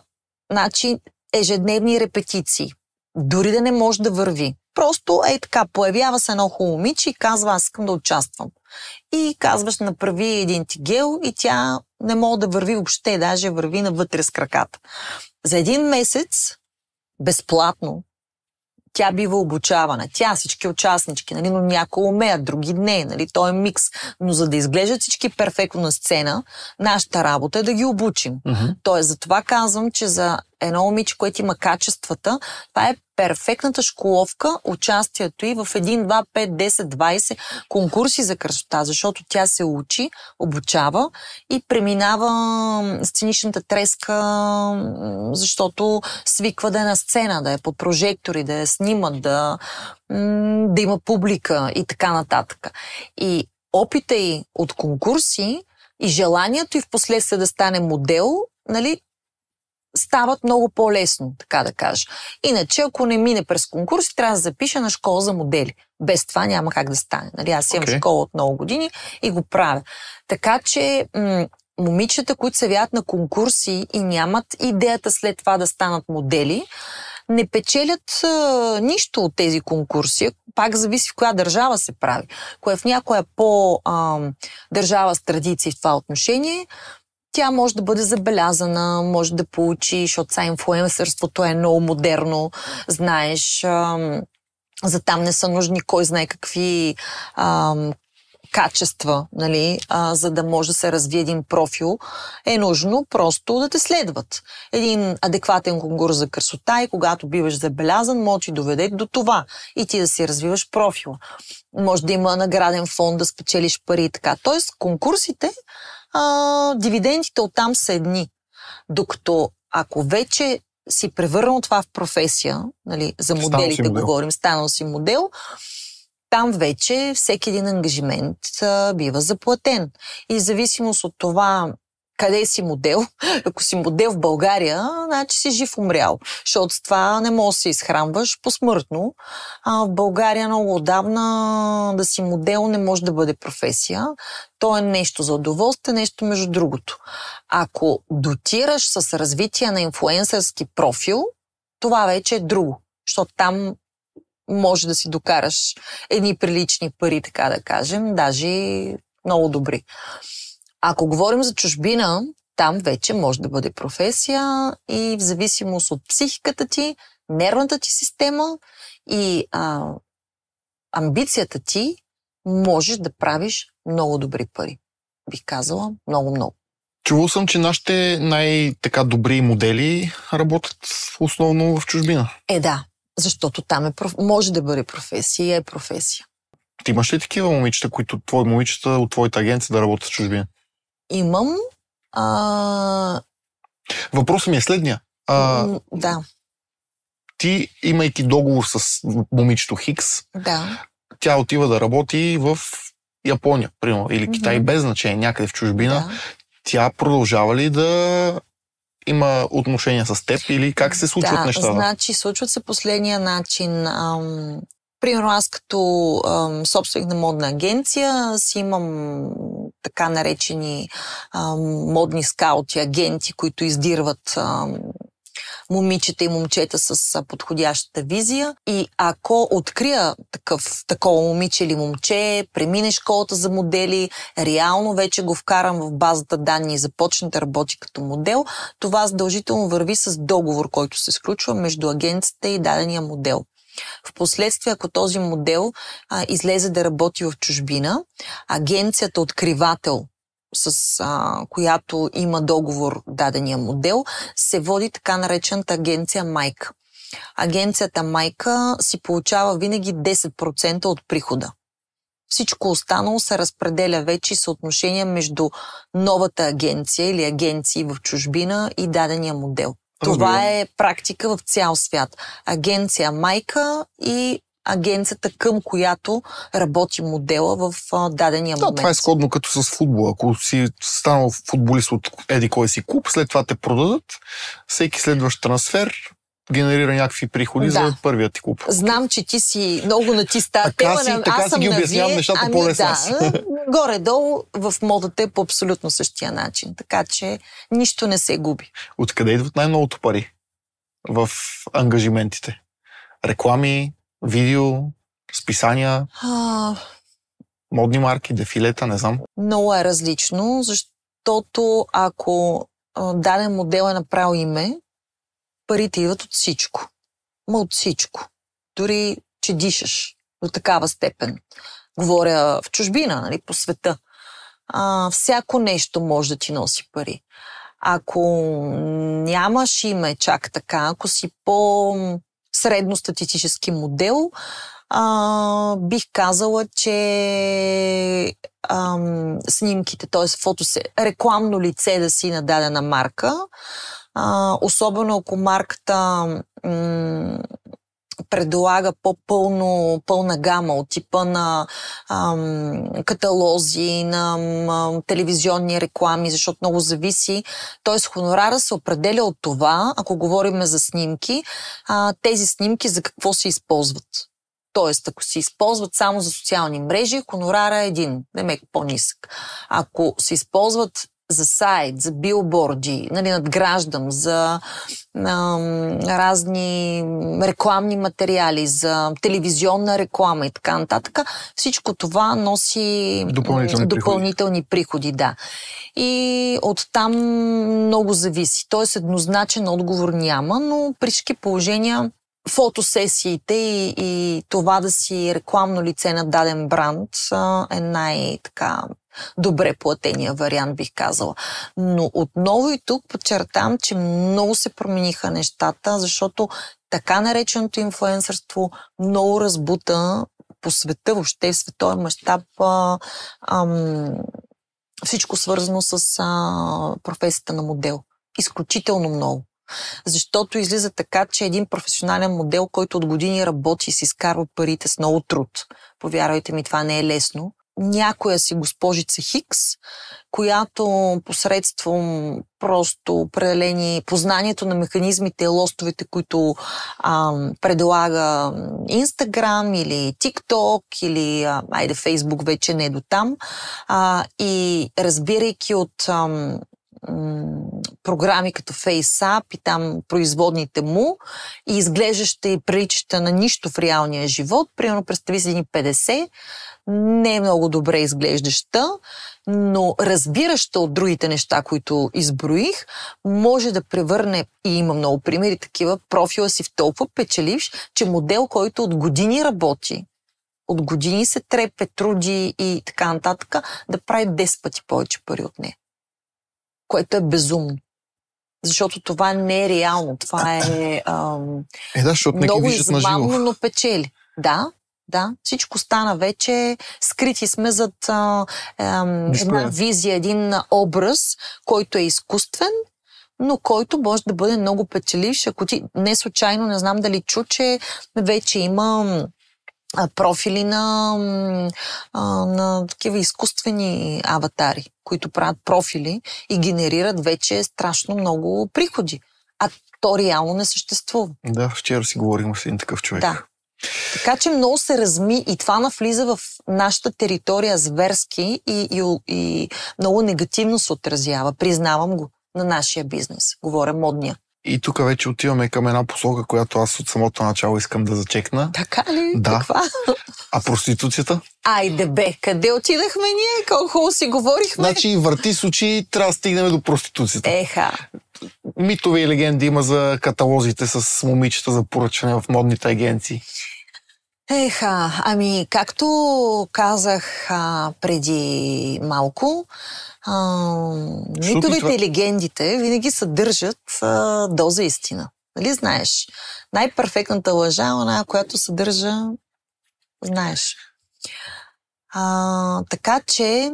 Speaker 1: значи, ежедневни репетиции. Дори да не може да върви. Просто е така, появява се едно хубаво момиче и казва, аз искам да участвам. И казваш, направи един тигел и тя не може да върви въобще, даже върви навътре с краката. За един месец, безплатно, тя бива обучавана. Тя, всички участнички, нали, но някои умеят, други не. Нали, то е микс. Но за да изглеждат всички перфектно на сцена, нашата работа е да ги обучим. Uh-huh. Тоест, затова казвам, че за едно момиче, което има качествата, това е перфектната школовка, участието и в 1, 2, 5, 10, 20 конкурси за красота, защото тя се учи, обучава и преминава сценичната треска, защото свиква да е на сцена, да е под прожектори, да я снимат, да, да има публика и така нататък. И опита и от конкурси и желанието и в последствие да стане модел, нали, стават много по-лесно, така да кажа. Иначе, ако не мине през конкурс, трябва да запиша на школа за модели. Без това няма как да стане. Нали? Аз имам okay. школа от много години и го правя. Така че м- момичета, които се вият на конкурси и нямат идеята след това да станат модели, не печелят а, нищо от тези конкурси. Пак зависи в коя държава се прави. Кое в някоя по-държава с традиции в това отношение, тя може да бъде забелязана, може да получи, защото са инфлуенсърството е много модерно, знаеш, за там не са нужни кой знае какви ам, качества, нали, а, за да може да се развие един профил, е нужно просто да те следват. Един адекватен конкурс за красота и когато биваш забелязан, може да доведе до това и ти да си развиваш профила. Може да има награден фонд, да спечелиш пари и така. Тоест, конкурсите а, дивидендите оттам са едни. Докато ако вече си превърнал това в професия, нали, за моделите модел. говорим, станал си модел, там вече всеки един ангажимент а, бива заплатен. И в зависимост от това къде си модел. Ако си модел в България, значи си жив умрял. Защото с това не може да се изхранваш посмъртно. А в България много отдавна да си модел не може да бъде професия. То е нещо за удоволствие, нещо между другото. Ако дотираш с развитие на инфлуенсърски профил, това вече е друго. Защото там може да си докараш едни прилични пари, така да кажем, даже много добри. Ако говорим за чужбина, там вече може да бъде професия и в зависимост от психиката ти, нервната ти система и а, амбицията ти, можеш да правиш много добри пари. Бих казала много-много.
Speaker 2: Чувал съм, че нашите най-така добри модели
Speaker 1: работят основно в чужбина. Е, да. Защото там е, проф... може да бъде професия и е професия.
Speaker 2: Ти имаш ли такива момичета, които твои момичета от твоята агенция да работят в чужбина? имам. А... Въпросът ми е следния. А... Да. Ти, имайки договор с момичето Хикс, да. тя отива да работи в Япония, примерно, или Китай, mm-hmm. без значение, някъде в чужбина. Да. Тя продължава ли да има отношения с теб или как се случват да, нещата?
Speaker 1: Значи, случват се последния начин. Ам, примерно аз като ам, собственик на модна агенция си имам така наречени а, модни скаути, агенти, които издирват а, момичета и момчета с подходящата визия. И ако открия такъв, такова момиче или момче, премине школата за модели, реално вече го вкарам в базата данни и започне да работи като модел, това задължително върви с договор, който се сключва между агенцията и дадения модел. В последствие, ако този модел а, излезе да работи в чужбина, агенцията откривател с а, която има договор дадения модел, се води така наречената агенция Майка. Агенцията Майка си получава винаги 10% от прихода. Всичко останало се разпределя вече съотношение между новата агенция или агенции в чужбина и дадения модел. Това е практика в цял свят. Агенция майка и агенцията, към която работи модела в дадения момент. Да, това е
Speaker 2: сходно като с футбол. Ако си станал футболист от еди кой си клуб, след това те продадат, всеки следващ трансфер генерира някакви приходи да. за първият
Speaker 1: ти клуб. Знам, че ти си много на ти стата. Така си, така аз си ги обяснявам нещата ами по-лесно. Да, горе-долу в модата е по абсолютно същия начин, така че нищо не се губи.
Speaker 2: Откъде идват най-многото пари в ангажиментите? Реклами, видео, списания, а... модни марки,
Speaker 1: дефилета, не знам. Много е различно, защото ако даден модел е направил име, парите идват от всичко. Ма от всичко. Дори, че дишаш до такава степен. Говоря в чужбина, нали, по света. А, всяко нещо може да ти носи пари. Ако нямаш име чак така, ако си по средностатистически модел, а, бих казала, че ам, снимките, т.е. фотосе, рекламно лице да си на дадена марка, а, особено ако марката м- предлага по-пълно, пълна гама от типа на ам, каталози, на ам, телевизионни реклами, защото много зависи. Тоест хонорара се определя от това, ако говорим за снимки, а, тези снимки за какво се използват. Тоест, ако се използват само за социални мрежи, хонорара е един, е мек по-нисък. Ако се използват за сайт, за билборди, нали, надграждам, за а, разни рекламни материали, за телевизионна реклама и така нататък. Всичко това носи допълнителни, допълнителни приходи. приходи. Да. И там много зависи. Тоест еднозначен отговор няма, но при всички положения фотосесиите и, и това да си рекламно лице на даден бранд а, е най-така добре платения вариант, бих казала. Но отново и тук подчертам, че много се промениха нещата, защото така нареченото инфлуенсърство много разбута по света, въобще в световен мащаб всичко свързано с а, професията на модел. Изключително много защото излиза така, че един професионален модел, който от години работи и си изкарва парите с много труд, повярвайте ми, това не е лесно, някоя си госпожица Хикс, която посредством просто определени познанието на механизмите, лостовете, които а, предлага Инстаграм или ТикТок или айде Фейсбук вече не е до там а, и разбирайки от а, програми като FaceApp и там производните му и изглеждаща и приличаща на нищо в реалния живот, примерно представи си 50, не е много добре изглеждаща, но разбираща от другите неща, които изброих, може да превърне, и има много примери такива, профила си в толкова печеливш, че модел, който от години работи, от години се трепе, труди и така нататък, да прави 10 пъти повече пари от нея. Което е безумно. Защото това не е реално. Това е,
Speaker 2: е да, много измамно,
Speaker 1: но печели. Да, да, всичко стана вече. Скрити сме зад а, е, една визия, един образ, който е изкуствен, но който може да бъде много печеливш, ако ти не случайно, не знам дали чу, че вече има профили на, на такива изкуствени аватари, които правят профили и генерират вече страшно много приходи. А то реално не съществува.
Speaker 2: Да, вчера си говорим с един такъв човек.
Speaker 1: Да. Така че много се разми и това навлиза в нашата територия зверски и, и, и много негативно се отразява. Признавам го на нашия бизнес. Говоря модния.
Speaker 2: И тук вече отиваме към една посока, която аз от самото начало искам да зачекна. Така ли? Да. Каква? А проституцията?
Speaker 1: Айде бе, къде отидахме ние? Колко хубаво си говорихме.
Speaker 2: Значи върти с очи, трябва да стигнем до проституцията. Еха. Митове и легенди има за каталозите с момичета за поръчване в модните агенции.
Speaker 1: Еха, ами както казах а, преди малко, а, митовете и легендите винаги съдържат а, доза истина. Нали знаеш? Най-перфектната лъжа е она, която съдържа, знаеш. А, така че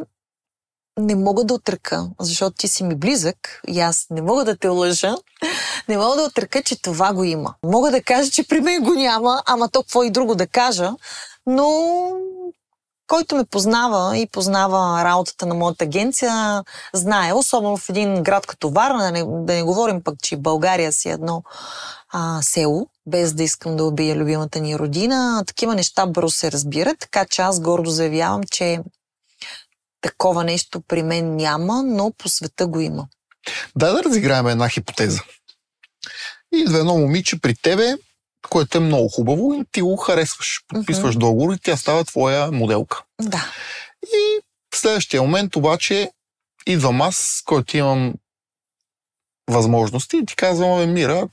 Speaker 1: не мога да отръка, защото ти си ми близък и аз не мога да те лъжа. Не мога да отръка, че това го има. Мога да кажа, че при мен го няма, ама то какво и друго да кажа, но който ме познава и познава работата на моята агенция, знае, особено в един град като Варна, да не, да не говорим пък, че България си е едно а, село, без да искам да убия любимата ни родина. Такива неща бързо се разбират, така че аз гордо заявявам, че такова нещо при мен няма, но по света го има.
Speaker 2: Дай да разиграем една хипотеза. Идва едно момиче при тебе което е много хубаво и ти го харесваш. Подписваш mm-hmm. договор и тя става твоя моделка. Да. И в следващия момент обаче идвам аз, който имам възможности и ти казвам, Мира,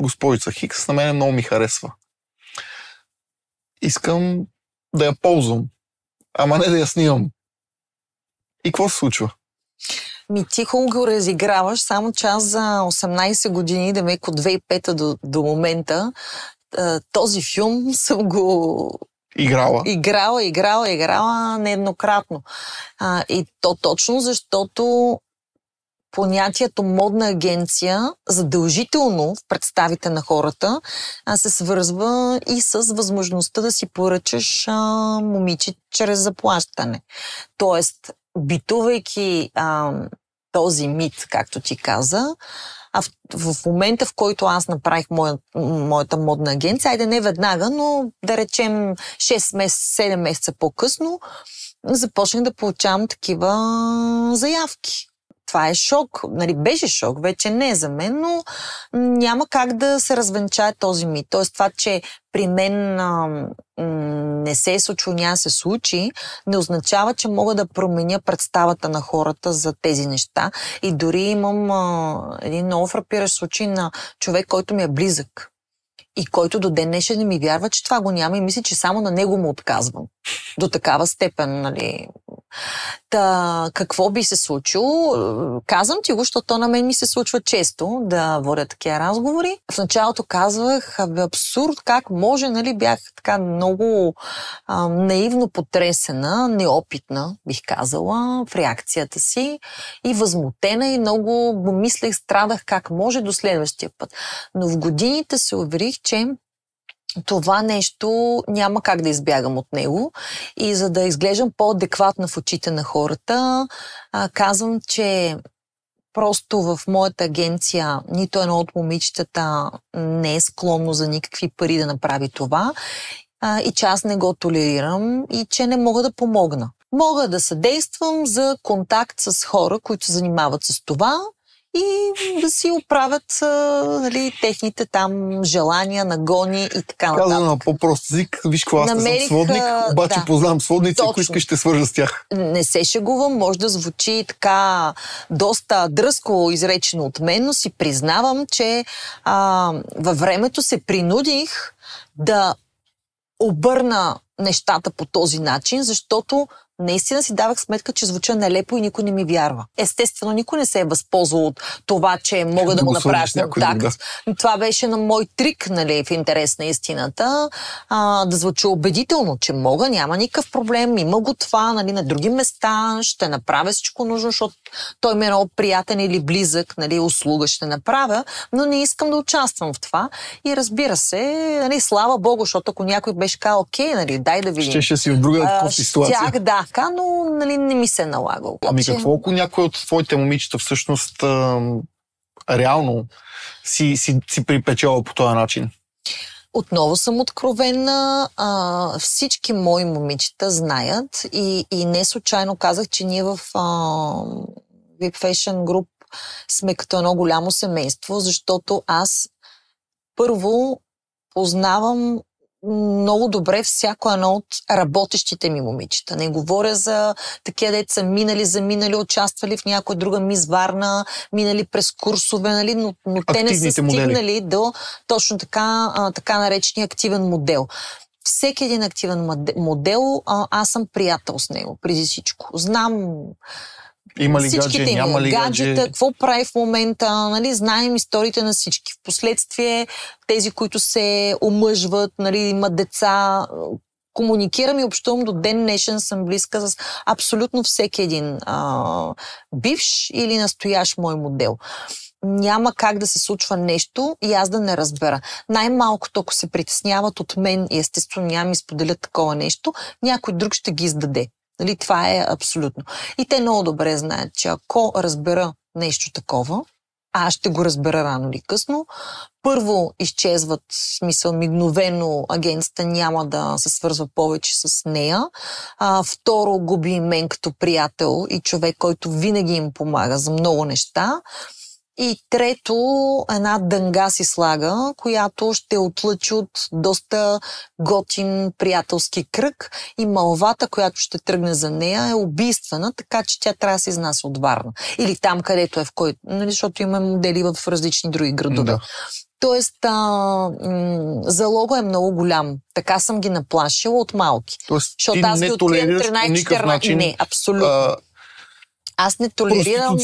Speaker 2: господица Хикс, на мен много ми харесва. Искам да я ползвам, ама не да я снимам. И какво се случва?
Speaker 1: Ми ти хубаво го разиграваш, само че аз за 18 години, да меко 2005 до, до момента, този филм съм го Играла. Играла, играла, играла нееднократно. А, и то точно защото понятието модна агенция задължително в представите на хората а се свързва и с възможността да си поръчаш а, момиче чрез заплащане. Тоест, битувайки а, този мит, както ти каза, а в, в момента, в който аз направих моя, моята модна агенция, айде не веднага, но да речем 6 7 7 месеца по-късно, започнах да получавам такива заявки това е шок. Нали, беше шок, вече не е за мен, но няма как да се развенчае този мит. Тоест това, че при мен а, не се е случило, няма се случи, не означава, че мога да променя представата на хората за тези неща. И дори имам а, един много фрапиращ случай на човек, който ми е близък и който до ден днешен не ми вярва, че това го няма и мисли, че само на него му отказвам. До такава степен, нали, Та, какво би се случило? Казвам ти го, защото то на мен ми се случва често да водя такива разговори. В началото казвах, абе абсурд, как може, нали, бях така много а, наивно потресена, неопитна, бих казала, в реакцията си и възмутена и много мислех, страдах как може до следващия път. Но в годините се уверих, че това нещо няма как да избягам от него. И за да изглеждам по-адекватна в очите на хората, а, казвам, че просто в моята агенция нито едно от момичетата не е склонно за никакви пари да направи това а, и че аз не го толерирам и че не мога да помогна. Мога да съдействам за контакт с хора, които се занимават с това, и да си оправят нали, техните там желания, нагони и така нататък.
Speaker 2: Казано на по-прост език, виж какво аз Намерих, не съм сводник, обаче да, познавам сводници, точно. ако искаш ще свържа с тях.
Speaker 1: Не се шегувам, може да звучи така доста дръско изречено от мен, но си признавам, че а, във времето се принудих да обърна нещата по този начин, защото наистина си давах сметка, че звуча нелепо и никой не ми вярва. Естествено, никой не се е възползвал от това, че мога да, да го направя контакт. Да. Това беше на мой трик, нали, в интерес на истината, а, да звуча убедително, че мога, няма никакъв проблем, има го това, нали, на други места, ще направя всичко нужно, защото той ми е много приятен или близък, нали, услуга ще направя, но не искам да участвам в това. И разбира се, нали, слава Богу, защото ако някой беше казал, окей, нали, дай да видим. Ще, ще си в друга а, ситуация. Щях, да, така, но нали, не ми се е налагало. Ами че... какво,
Speaker 2: ако някой от твоите момичета всъщност а, реално си, си, си припечела по този начин?
Speaker 1: Отново съм откровена. А, всички мои момичета знаят и, и не случайно казах, че ние в а, VIP Fashion Group сме като едно голямо семейство, защото аз първо познавам много добре всяко едно от работещите ми момичета. Не говоря за такива деца минали, заминали, участвали в някоя друга мизварна, минали през курсове, нали, но, но те не са стигнали модели. до точно така, а, така наречения активен модел всеки един активен модел, аз съм приятел с него преди всичко. Знам има ли Всичките гадже, няма ли гаджета, гадже? какво прави в момента, нали, знаем историите на всички. Впоследствие тези, които се омъжват, нали, имат деца, комуникирам и общувам до ден днешен, съм близка с абсолютно всеки един а, бивш или настоящ мой модел. Няма как да се случва нещо и аз да не разбера. Най-малкото, ако се притесняват от мен и естествено няма ми споделят такова нещо, някой друг ще ги издаде. Нали, това е абсолютно. И те много добре знаят, че ако разбера нещо такова, а аз ще го разбера рано или късно. Първо изчезват, смисъл, мигновено агенцията няма да се свързва повече с нея. А, второ, губи мен като приятел и човек, който винаги им помага за много неща. И трето, една дънга си слага, която ще отлъчи от доста готин приятелски кръг и малвата, която ще тръгне за нея е убийствена, така че тя трябва да се изнася от Варна. Или там, където е в който, нали, защото има модели в различни други градове. Да. Тоест, а, залога е много голям. Така съм ги наплашила от малки. Тоест, защото аз не толерираш 13 никакъв Начин, не, абсолютно. А, аз не толерирам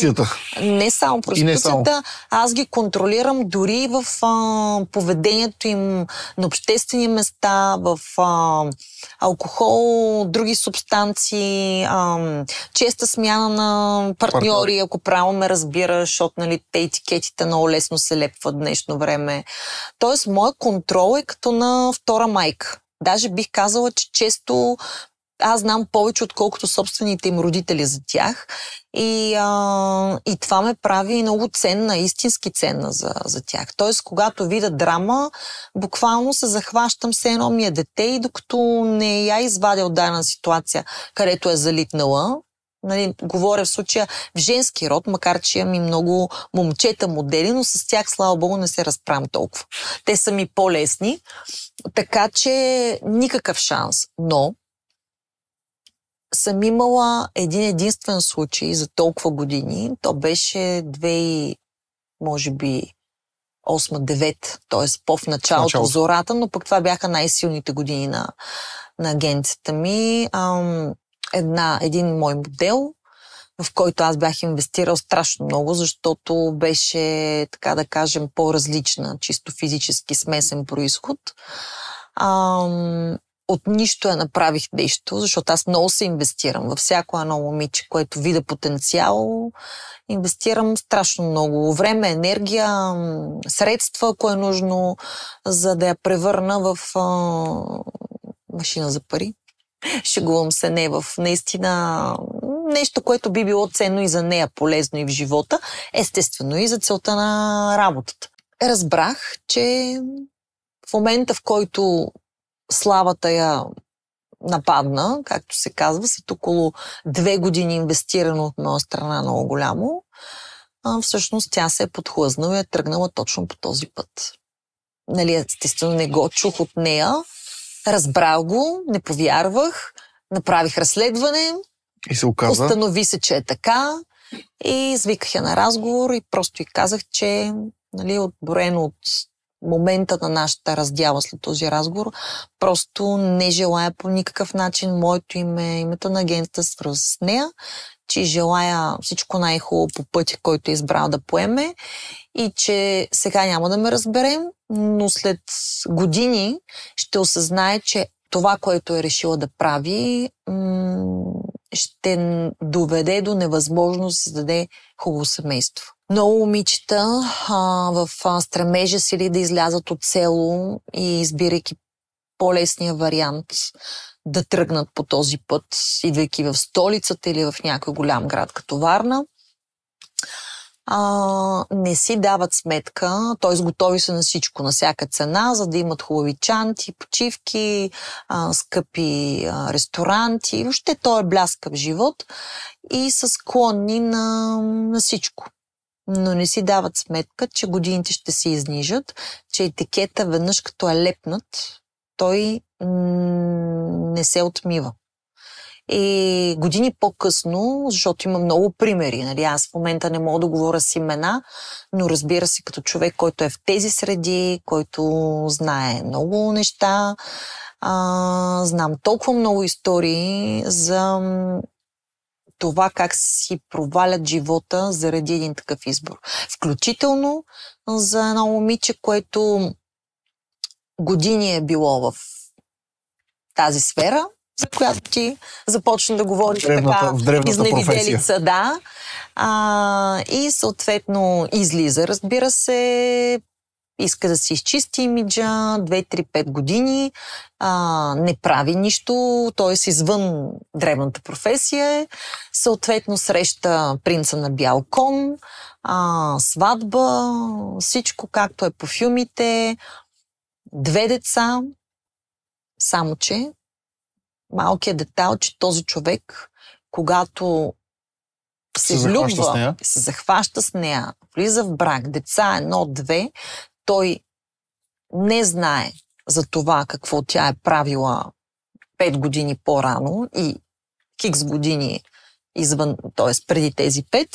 Speaker 1: не само проституцията, аз ги контролирам дори в а, поведението им на обществени места, в а, алкохол, други субстанции, а, честа смяна на партньори, ако право ме разбира, защото нали, те етикетите много лесно се лепват днешно време. Тоест, моят контрол е като на втора майка. Даже бих казала, че често аз знам повече, отколкото собствените им родители за тях. И, а, и това ме прави много ценна, истински ценна за, за тях. Тоест, когато видя драма, буквално се захващам се едно ми е дете и докато не я извадя от дадена ситуация, където е залитнала, нали, говоря в случая в женски род, макар че имам и много момчета модели, но с тях, слава богу, не се разправям толкова. Те са ми по-лесни, така че никакъв шанс. Но съм имала един единствен случай за толкова години. То беше 2, може би, 8-9, т.е. по-в началото, началото. зората, но пък това бяха най-силните години на, на агенцията ми. Ам, една, един мой модел, в който аз бях инвестирал страшно много, защото беше, така да кажем, по-различна, чисто физически смесен происход. Ам, от нищо я направих нещо, защото аз много се инвестирам във всяко едно момиче, което вида потенциал. Инвестирам страшно много време, енергия, средства, ако е нужно, за да я превърна в а, машина за пари. Шегувам се не в наистина нещо, което би било ценно и за нея, полезно и в живота, естествено и за целта на работата. Разбрах, че в момента, в който славата я нападна, както се казва, след около две години инвестирано от моя страна много голямо, а, всъщност тя се е подхлъзнала и е тръгнала точно по този път. Нали, естествено не го чух от нея, разбрал го, не повярвах, направих разследване, и се оказа? установи се, че е така и извиках я на разговор и просто и казах, че нали, отборено от момента на нашата раздяла след този разговор, просто не желая по никакъв начин моето име, името на агенцията свързва с нея, че желая всичко най-хубаво по пътя, който е избрал да поеме и че сега няма да ме разберем, но след години ще осъзнае, че това, което е решила да прави, м- ще доведе до невъзможност да създаде хубаво семейство. Много момичета а, в а, стремежа си ли да излязат от село и избирайки по-лесния вариант да тръгнат по този път, идвайки в столицата или в някой голям град като Варна, а, не си дават сметка, т.е. готови са на всичко, на всяка цена, за да имат хубави чанти, почивки, а, скъпи а, ресторанти, въобще той е бляскав живот и са склонни на, на всичко но не си дават сметка, че годините ще се изнижат, че етикета веднъж като е лепнат, той м- не се отмива. И е, години по-късно, защото има много примери, нали, аз в момента не мога да говоря с имена, но разбира се, като човек, който е в тези среди, който знае много неща, а, знам толкова много истории за това как си провалят живота заради един такъв избор. Включително за едно момиче, което години е било в тази сфера, за която ти започна да говориш древната, така в древната изневиделица, професия. да. А, и съответно излиза, разбира се, иска да си изчисти имиджа 2-3-5 години, а, не прави нищо, т.е. извън древната професия е. Съответно среща принца на бял кон, а, сватба, всичко както е по филмите, две деца, само че малкият детайл, че този човек, когато
Speaker 2: се, се влюбва, се
Speaker 1: захваща с нея, влиза в брак, деца едно-две, той не знае за това какво тя е правила пет години по-рано и хикс години извън, т.е. преди тези пет,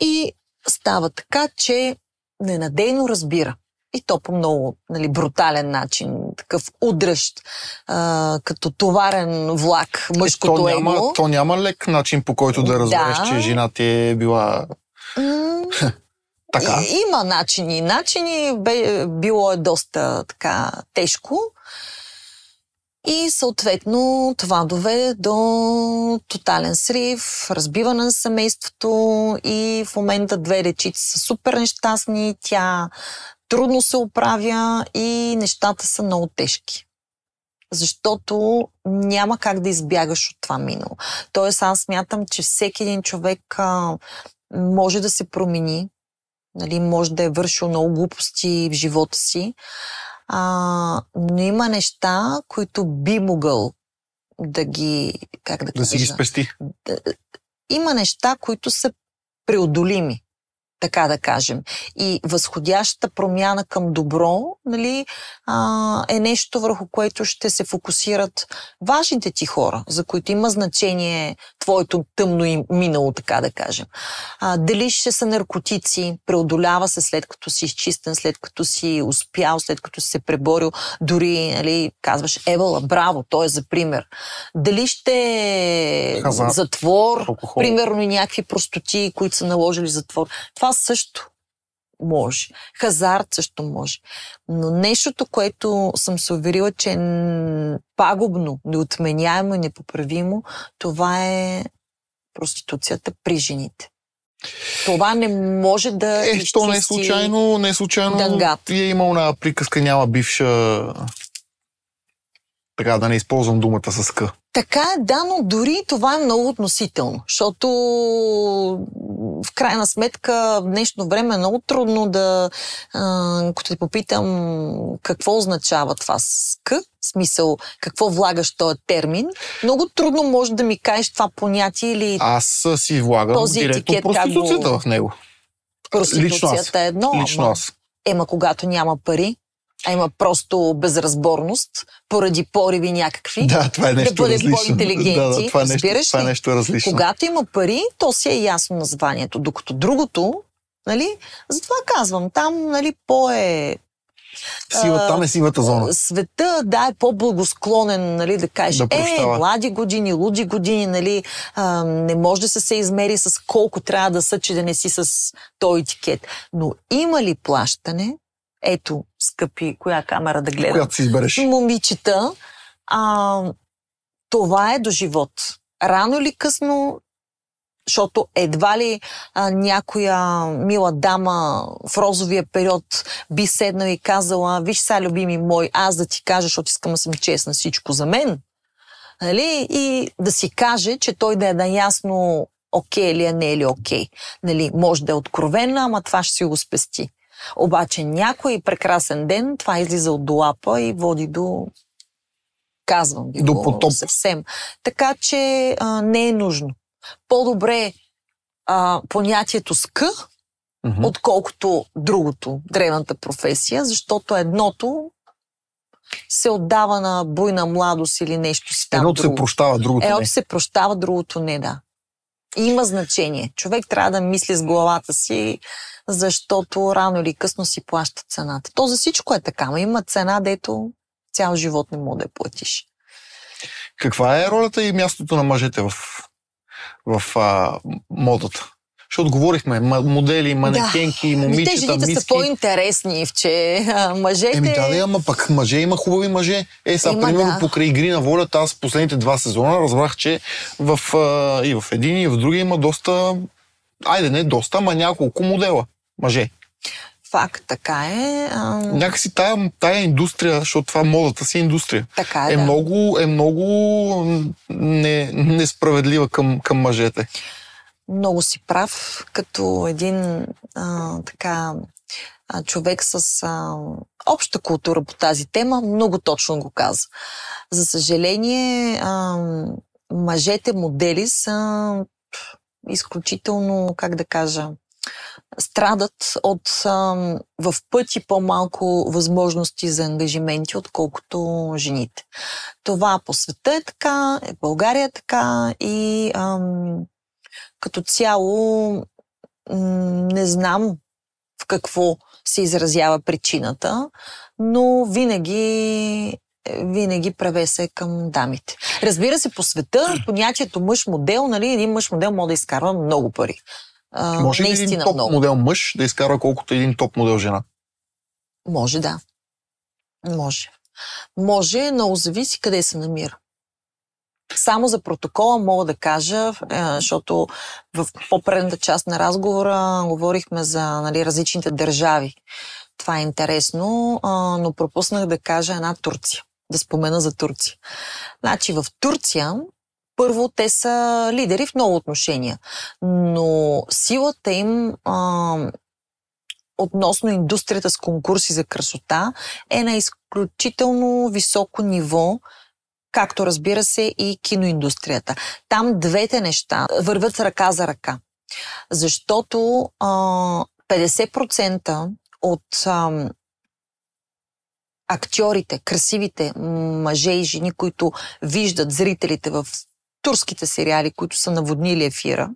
Speaker 1: И става така, че ненадейно разбира. И то по много нали, брутален начин, такъв удръщ, а, като товарен влак, е, мъжкото то няма, его.
Speaker 2: То няма лек начин, по който да разбереш, да. че жена ти е била... така.
Speaker 1: И, има начини. Начини бе, било е доста така тежко. И съответно това доведе до тотален срив, разбиване на семейството и в момента две речици са супер нещастни. Тя трудно се оправя и нещата са много тежки. Защото няма как да избягаш от това минало. Тоест, аз смятам, че всеки един човек а, може да се промени, нали, може да е вършил много глупости в живота си, а, но има неща, които би могъл да ги. Как да, да кажа, си ги спести. Да, има неща, които са преодолими така да кажем. И възходящата промяна към добро нали, а, е нещо върху което ще се фокусират важните ти хора, за които има значение твоето тъмно и минало, така да кажем. А, дали ще са наркотици, преодолява се след като си изчистен, след като си успял, след като си се преборил, дори нали, казваш Евала, браво, той е за пример. Дали ще Хава, затвор, алкохол. примерно някакви простоти, които са наложили затвор. Това също може. Хазарт също може. Но нещото, което съм се уверила, че е пагубно, неотменяемо и непоправимо, това е проституцията при жените. Това не може да. Е, то не е случайно, не
Speaker 2: е случайно. Дънгат. Ти е имал на приказка, няма бивша така да не използвам думата с К.
Speaker 1: Така, да, но дори това е много относително, защото в крайна сметка в днешно време е много трудно да, ако те попитам какво означава това с К, смисъл какво влагаш този термин, много трудно може да ми кажеш това понятие или Аз
Speaker 2: си влагам този директно етикет, проституцията го... в него.
Speaker 1: Проституцията Лично аз. е едно. Лично ама... аз. Ема когато няма пари, а има просто безразборност, поради пориви някакви, да, това е нещо да различно. по-интелигенти. Да, да, това, е нещо, това е нещо различно. Когато има пари, то си е ясно названието, докато другото, нали, затова казвам, там нали, по-е
Speaker 2: Сива, там е сивата зона.
Speaker 1: Света, да, е по-благосклонен, нали, да кажеш, да е, млади години, луди години, нали, а, не може да се се измери с колко трябва да са, че да не си с този етикет. Но има ли плащане, ето, скъпи, коя камера да гледам. Която си избереш. Момичета, а, това е до живот. Рано или късно, защото едва ли а, някоя мила дама в розовия период би седнала и казала, виж са, любими мой, аз да ти кажа, защото искам да съм честна всичко за мен. Нали? И да си каже, че той да е наясно окей okay ли е, не е ли окей. Okay. Нали? Може да е откровена, ама това ще си го спести. Обаче някой прекрасен ден това излиза от долапа и води до казвам ви до го потоп. съвсем. Така че а, не е нужно. По-добре а, понятието ска, mm-hmm. отколкото другото, древната професия, защото едното се отдава на буйна младост или нещо си там. Едното друго. се прощава, другото Едното не. се прощава, другото не, да. Има значение. Човек трябва да мисли с главата си защото рано или късно си плаща цената. То за всичко е така, но има цена, дето цял живот не мога да я платиш.
Speaker 2: Каква е ролята и мястото на мъжете в, в а, модата? Ще отговорихме. Модели, манекенки, да. момичета, Те жените миски. са
Speaker 1: по-интересни, че а, мъжете... Еми да, да,
Speaker 2: ама пък мъже има хубави мъже. Е, сега, примерно, да. покрай игри на волята, аз последните два сезона разбрах, че в, а, и в един, и в другия има доста айде не доста, ма няколко модела мъже. Факт, така е. А... Някакси тая, тая индустрия, защото това е модата си индустрия, така е, е да. много, е много не, несправедлива към, към мъжете.
Speaker 1: Много си прав, като един а, така а, човек с а, обща култура по тази тема, много точно го каза. За съжаление, а, мъжете модели са изключително, как да кажа, страдат от в пъти по-малко възможности за ангажименти, отколкото жените. Това по света е така, е България е така и ам, като цяло не знам в какво се изразява причината, но винаги винаги праве се към дамите. Разбира се, по света понятието мъж модел, нали, един мъж модел може да изкарва много пари. А, може ли един топ много. модел
Speaker 2: мъж да изкарва колкото един топ модел жена?
Speaker 1: Може, да. Може. Може, но зависи къде се намира. Само за протокола мога да кажа, е, защото в по-предната част на разговора говорихме за нали, различните държави. Това е интересно, но пропуснах да кажа една Турция да спомена за Турция. Значи в Турция първо, те са лидери в много отношения, но силата им а, относно индустрията с конкурси за красота е на изключително високо ниво, както разбира се и киноиндустрията. Там двете неща вървят ръка за ръка, защото а, 50% от а, актьорите, красивите мъже и жени, които виждат зрителите в турските сериали, които са наводнили ефира,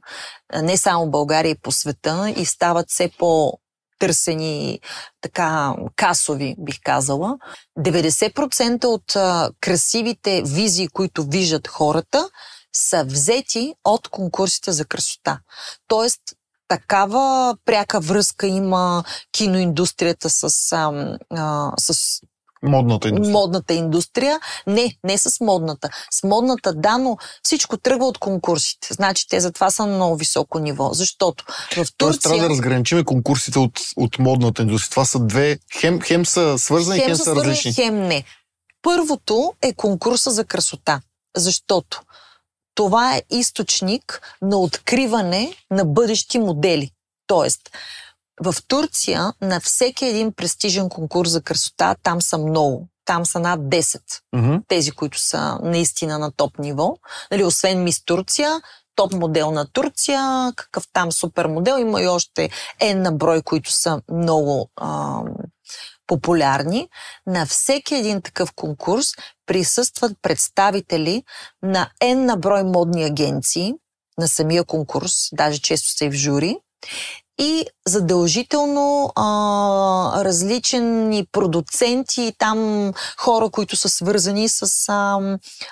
Speaker 1: не само в България и по света, и стават все по търсени така касови, бих казала. 90% от а, красивите визии, които виждат хората, са взети от конкурсите за красота. Тоест, такава пряка връзка има киноиндустрията с, а, а, с
Speaker 2: Модната индустрия.
Speaker 1: Модната индустрия. Не, не с модната. С модната, да, но всичко тръгва от конкурсите. Значи те затова са на много високо ниво. Защото в Турция... Тоест, трябва да
Speaker 2: разграничим конкурсите от, от модната индустрия. Това са две... Хем, хем са свързани, хем, хем са, са различни.
Speaker 1: Хем не. Първото е конкурса за красота. Защото това е източник на откриване на бъдещи модели. Тоест, в Турция на всеки един престижен конкурс за красота, там са много. Там са над 10. Mm-hmm. Тези, които са наистина на топ ниво. Нали, освен Мис Турция, топ модел на Турция, какъв там супер модел. Има и още N на брой, които са много а, популярни. На всеки един такъв конкурс присъстват представители на N на брой модни агенции на самия конкурс, даже често са и в жури и задължително а, различни продуценти, там хора, които са свързани с а,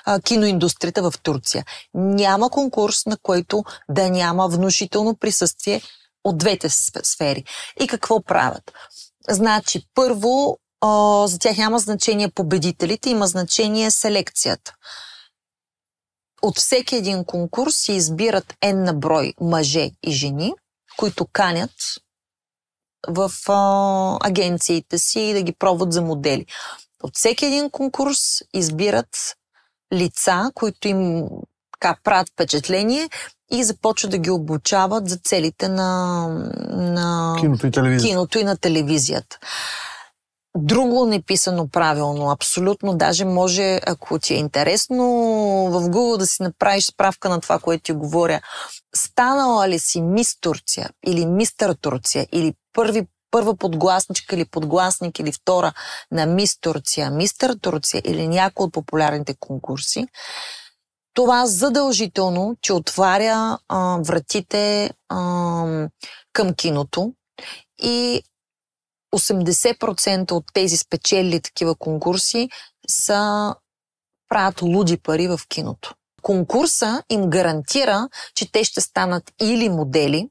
Speaker 1: а, киноиндустрията в Турция. Няма конкурс, на който да няма внушително присъствие от двете сфери. И какво правят? Значи, първо, а, за тях няма значение победителите, има значение селекцията от всеки един конкурс се избират N на брой мъже и жени, които канят в а, агенциите си и да ги пробват за модели. От всеки един конкурс избират лица, които им така, правят впечатление и започват да ги обучават за целите на, на киното, и киното и на телевизията друго неписано правилно. Абсолютно, даже може, ако ти е интересно, в Google да си направиш справка на това, което ти говоря. Станала ли си мис Турция или мистер Турция или първи първа подгласничка или подгласник или втора на мис Турция, мистер Турция или някой от популярните конкурси, това задължително ти отваря а, вратите а, към киното и 80% от тези спечели такива конкурси са правят луди пари в киното. Конкурса им гарантира, че те ще станат или модели,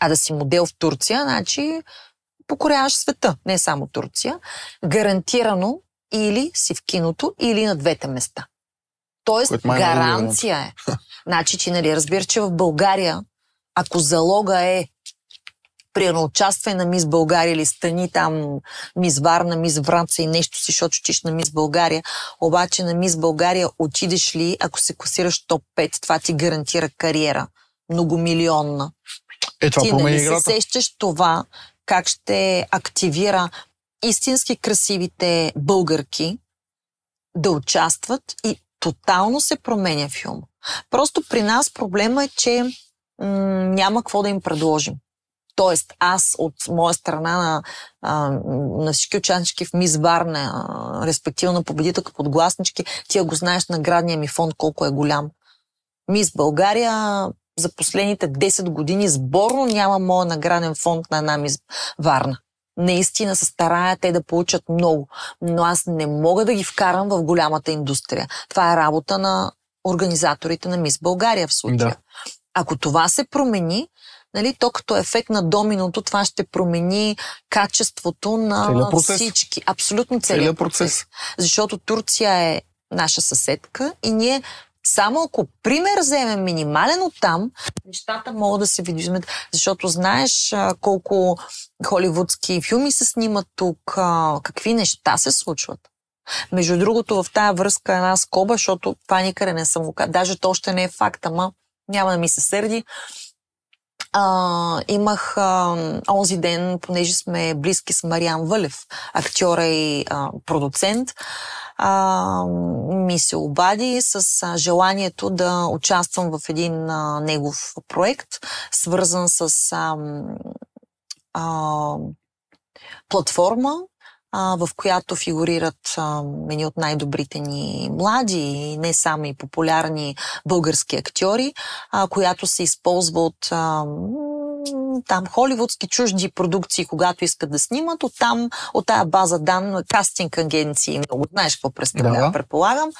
Speaker 1: а да си модел в Турция, значи покоряваш света, не само Турция, гарантирано или си в киното, или на двете места. Тоест, е гаранция е. Значи, че, нали, разбира, че в България, ако залога е примерно, участвай на Мис България или стани там Мис Варна, Мис Вранца и нещо си, защото отиш на Мис България. Обаче на Мис България отидеш ли, ако се класираш топ 5, това ти гарантира кариера. Многомилионна. Е, това ти не нали, играта? се сещаш това, как ще активира истински красивите българки да участват и тотално се променя филм. Просто при нас проблема е, че м- няма какво да им предложим. Тоест, аз от моя страна на, на всички участнички в Мис Варна, респективно на победителка подгласнички, ти го знаеш наградния ми фонд колко е голям. Мис България за последните 10 години сборно няма моя награден фонд на една Мис Варна наистина се стараят те да получат много, но аз не мога да ги вкарам в голямата индустрия. Това е работа на организаторите на Мис България в случая. Да. Ако това се промени, нали, то като ефект на доминото това ще промени качеството на всички. Абсолютно целият, целият процес. процес. Защото Турция е наша съседка и ние само ако пример вземем минимален от там, нещата могат да се видят. Защото знаеш колко холивудски филми се снимат тук, какви неща се случват. Между другото, в тая връзка една скоба, защото това никъде не съм го Даже то още не е факт, ама няма да ми се сърди а, имах а, онзи ден, понеже сме близки с Мариан Вълев, актьора и а, продуцент, а, ми се обади с а, желанието да участвам в един а, негов проект, свързан с а, а, платформа, а, в която фигурират а, едни от най-добрите ни млади и не само и популярни български актьори, а, която се използва от а, там холивудски чужди продукции, когато искат да снимат, от там, от тая база данна, кастинг агенции, много знаеш какво представлява, да. предполагам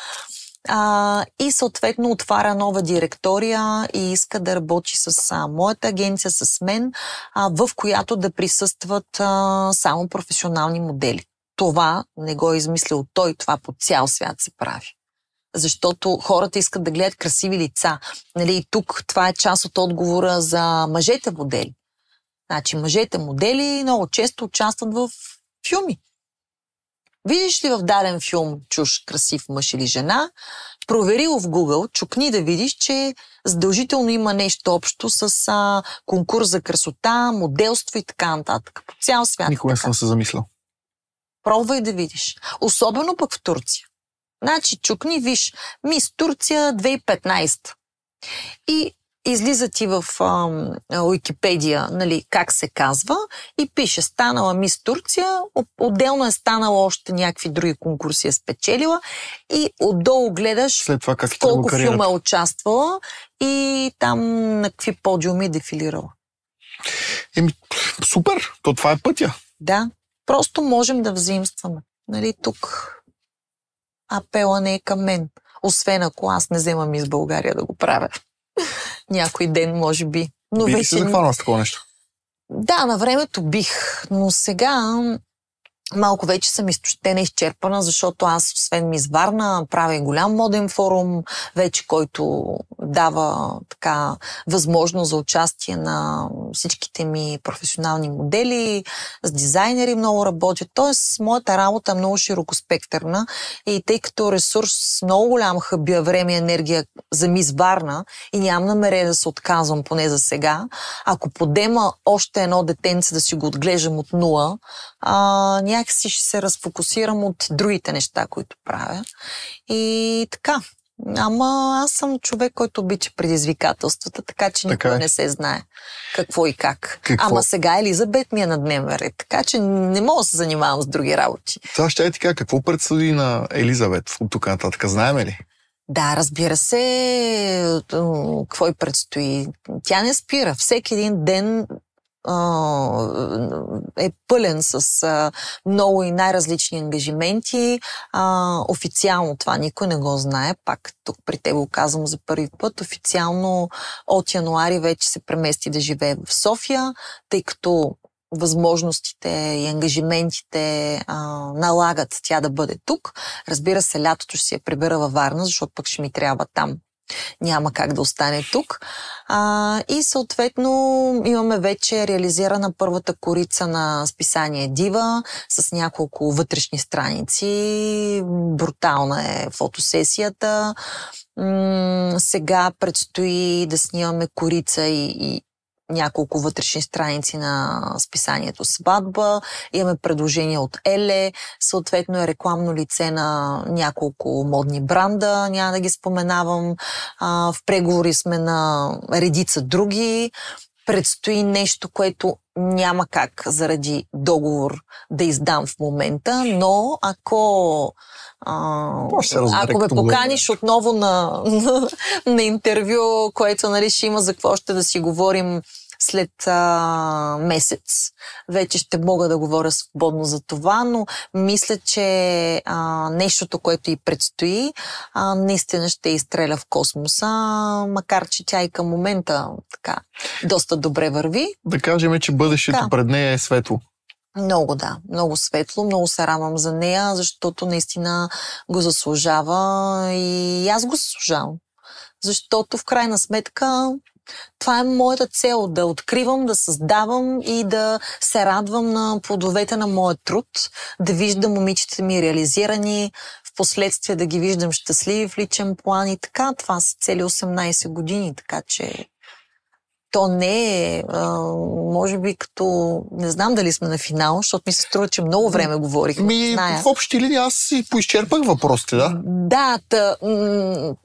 Speaker 1: а, и съответно отваря нова директория и иска да работи с а, моята агенция, с мен, а, в която да присъстват а, само професионални модели. Това не го е измислил той, това по цял свят се прави защото хората искат да гледат красиви лица. Нали, и тук това е част от отговора за мъжете модели. Значи, мъжете модели много често участват в филми. Видиш ли в даден филм чуш красив мъж или жена, провери в Google, чукни да видиш, че задължително има нещо общо с а, конкурс за красота, моделство и така нататък. По цял свят. Е Никога не съм се замислял. Пробвай да видиш. Особено пък в Турция. Значи, чукни, виж, мис Турция 2015. И излиза ти в а, Уикипедия, нали, как се казва, и пише станала мис Турция, отделно е станала още някакви други конкурси е спечелила и отдолу гледаш След това, как в колко филма е участвала и там на какви подиуми е дефилирала.
Speaker 2: Еми, супер, то това е пътя.
Speaker 1: Да, просто можем да взаимстваме. Нали, тук апела не е към мен. Освен ако аз не вземам из България да го правя. Някой ден, може би. Но би вече... се захванал с такова нещо? Да, на времето бих, но сега малко вече съм изтощена, изчерпана, защото аз, освен ми Варна, правя и голям моден форум, вече който дава така възможност за участие на всичките ми професионални модели, с дизайнери много работя. Тоест, моята работа е много широкоспектърна и тъй като ресурс с много голям хъбия време и енергия за ми Варна и нямам намерение да се отказвам поне за сега, ако подема още едно детенце да си го отглеждам от нула, а, някакси ще се разфокусирам от другите неща, които правя. И така. Ама аз съм човек, който обича предизвикателствата, така че никой е. не се знае какво и как. Какво? Ама сега Елизабет ми е на дневен ред, така че не мога да се занимавам с други работи.
Speaker 2: Това ще е така. Какво предстои на Елизабет от тук нататък? Знаем ли?
Speaker 1: Да, разбира се, какво и предстои. Тя не спира. Всеки един ден е пълен с много и най-различни ангажименти. официално това никой не го знае, пак тук при те го казвам за първи път. Официално от януари вече се премести да живее в София, тъй като възможностите и ангажиментите а, налагат тя да бъде тук. Разбира се, лятото ще си я прибера във Варна, защото пък ще ми трябва там няма как да остане тук. А, и съответно имаме вече реализирана първата корица на списание Дива с няколко вътрешни страници. Брутална е фотосесията. М- сега предстои да снимаме корица и, и, няколко вътрешни страници на списанието Сватба, имаме предложение от Еле, съответно е рекламно лице на няколко модни бранда, няма да ги споменавам. А, в преговори сме на редица други. Предстои нещо, което няма как заради договор да издам в момента, но ако а, ако ме поканиш отново на, на, на интервю, което нали, ще има за какво ще да си говорим след а, месец. Вече ще мога да говоря свободно за това, но мисля, че а, нещото, което и предстои, а, наистина ще изстреля в космоса, макар че тя и към момента така доста добре върви.
Speaker 2: Да кажем, че бъдещето да. пред нея е светло.
Speaker 1: Много да, много светло, много се радвам за нея, защото наистина го заслужава и аз го заслужавам. Защото в крайна сметка това е моята цел да откривам, да създавам и да се радвам на плодовете на моя труд, да виждам момичета ми реализирани, в последствие да ги виждам щастливи в личен план и така. Това са цели 18 години, така че то не е, а, може би като, не знам дали сме на финал, защото ми се струва, че много време говорих. Ми, зная. в
Speaker 2: общи линии аз си поизчерпах въпросите, да?
Speaker 1: Да, та,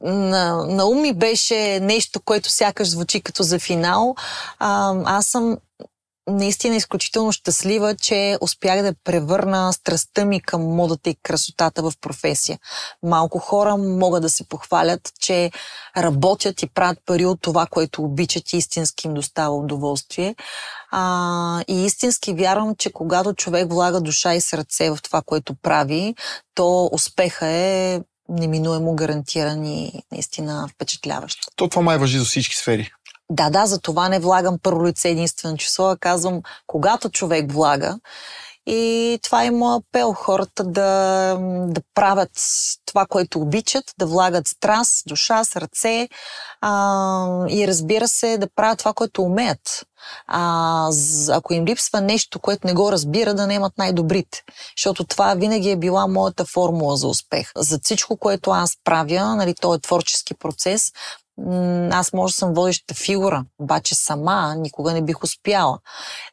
Speaker 1: на, на ум ми беше нещо, което сякаш звучи като за финал. А, аз съм наистина изключително щастлива, че успях да превърна страстта ми към модата и красотата в професия. Малко хора могат да се похвалят, че работят и правят пари от това, което обичат и истински им достава удоволствие. А, и истински вярвам, че когато човек влага душа и сърце в това, което прави, то успеха е неминуемо гарантиран и наистина впечатляващ.
Speaker 2: То това май въжи за всички сфери.
Speaker 1: Да, да, за това не влагам първо лице единствено число, а казвам, когато човек влага, и това е моят апел хората да, да правят това, което обичат, да влагат страст, душа, сърце а, и разбира се да правят това, което умеят. А, ако им липсва нещо, което не го разбира, да не имат най-добрите. Защото това винаги е била моята формула за успех. За всичко, което аз правя, нали, то е творчески процес, аз може да съм водеща фигура, обаче сама никога не бих успяла.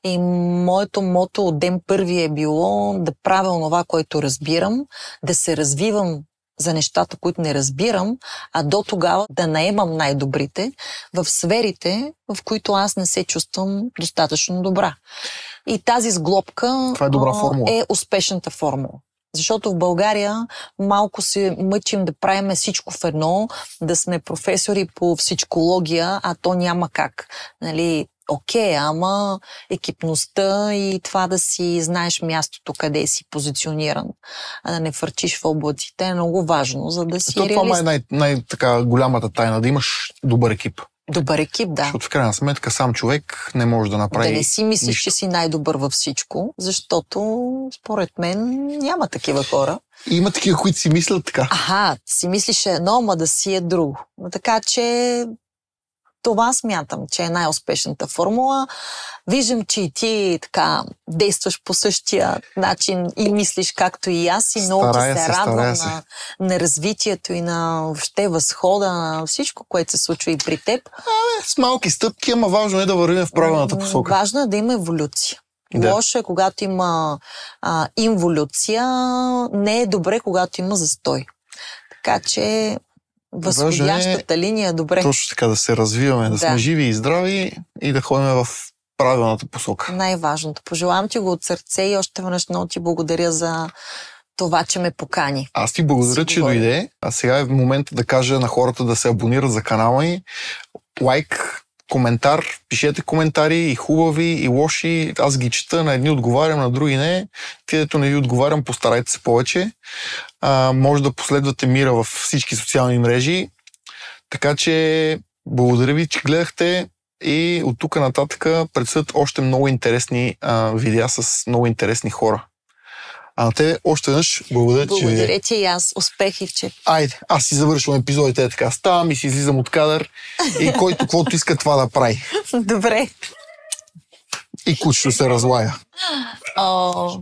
Speaker 1: И моето мото от ден първи е било да правя онова, което разбирам, да се развивам за нещата, които не разбирам, а до тогава да наемам най-добрите в сферите, в които аз не се чувствам достатъчно добра. И тази сглобка Това е, добра формула. е успешната формула. Защото в България малко се мъчим да правим всичко в едно, да сме професори по всичкология, а то няма как. Нали, окей, ама екипността и това да си знаеш мястото къде си позициониран, а да не фърчиш в облаците е много важно, за да е, си То, е реалист. Това е най-
Speaker 2: най-голямата тайна, да имаш добър екип
Speaker 1: добър екип, да. Защото
Speaker 2: в крайна сметка сам човек не може да направи. Да не си мислиш, нищо.
Speaker 1: че си най-добър във всичко, защото според мен няма такива хора.
Speaker 2: И има такива, които си мислят
Speaker 1: така. Аха, си мислиш едно, ма да си е друго. така че това смятам, че е най-успешната формула. Виждам, че и ти така действаш по същия начин и мислиш както и аз и много да се, се радвам се. на, на развитието и на въобще възхода на всичко, което се случва и при теб. А, с малки стъпки, ама важно е да вървим в правилната посока. Важно е да има еволюция. Да. Лошо е, когато има а, инволюция, не е добре, когато има застой. Така че възходящата е, линия, добре. Точно
Speaker 2: така, да се развиваме, да, да сме живи и здрави и да ходим в правилната посока.
Speaker 1: Най-важното. Пожелавам ти го от сърце и още веднъж много ти благодаря за това, че ме покани.
Speaker 2: Аз ти благодаря, че дойде. А сега е момента да кажа на хората да се абонират за канала ми. Лайк, коментар, пишете коментари и хубави, и лоши. Аз ги чета, на едни отговарям, на други не. Ти, дето не ви отговарям, постарайте се повече. А, може да последвате Мира във всички социални мрежи. Така че, благодаря ви, че гледахте и от тук нататък предстоят още много интересни а, видеа с много интересни хора. А на тебе още веднъж благодаря, че... Благодаря
Speaker 1: ти и аз. Успех и че.
Speaker 2: Айде, аз си завършвам епизодите е така. Ставам и си излизам от кадър и който каквото иска това да прави.
Speaker 1: Добре. И кучето се разлая. О,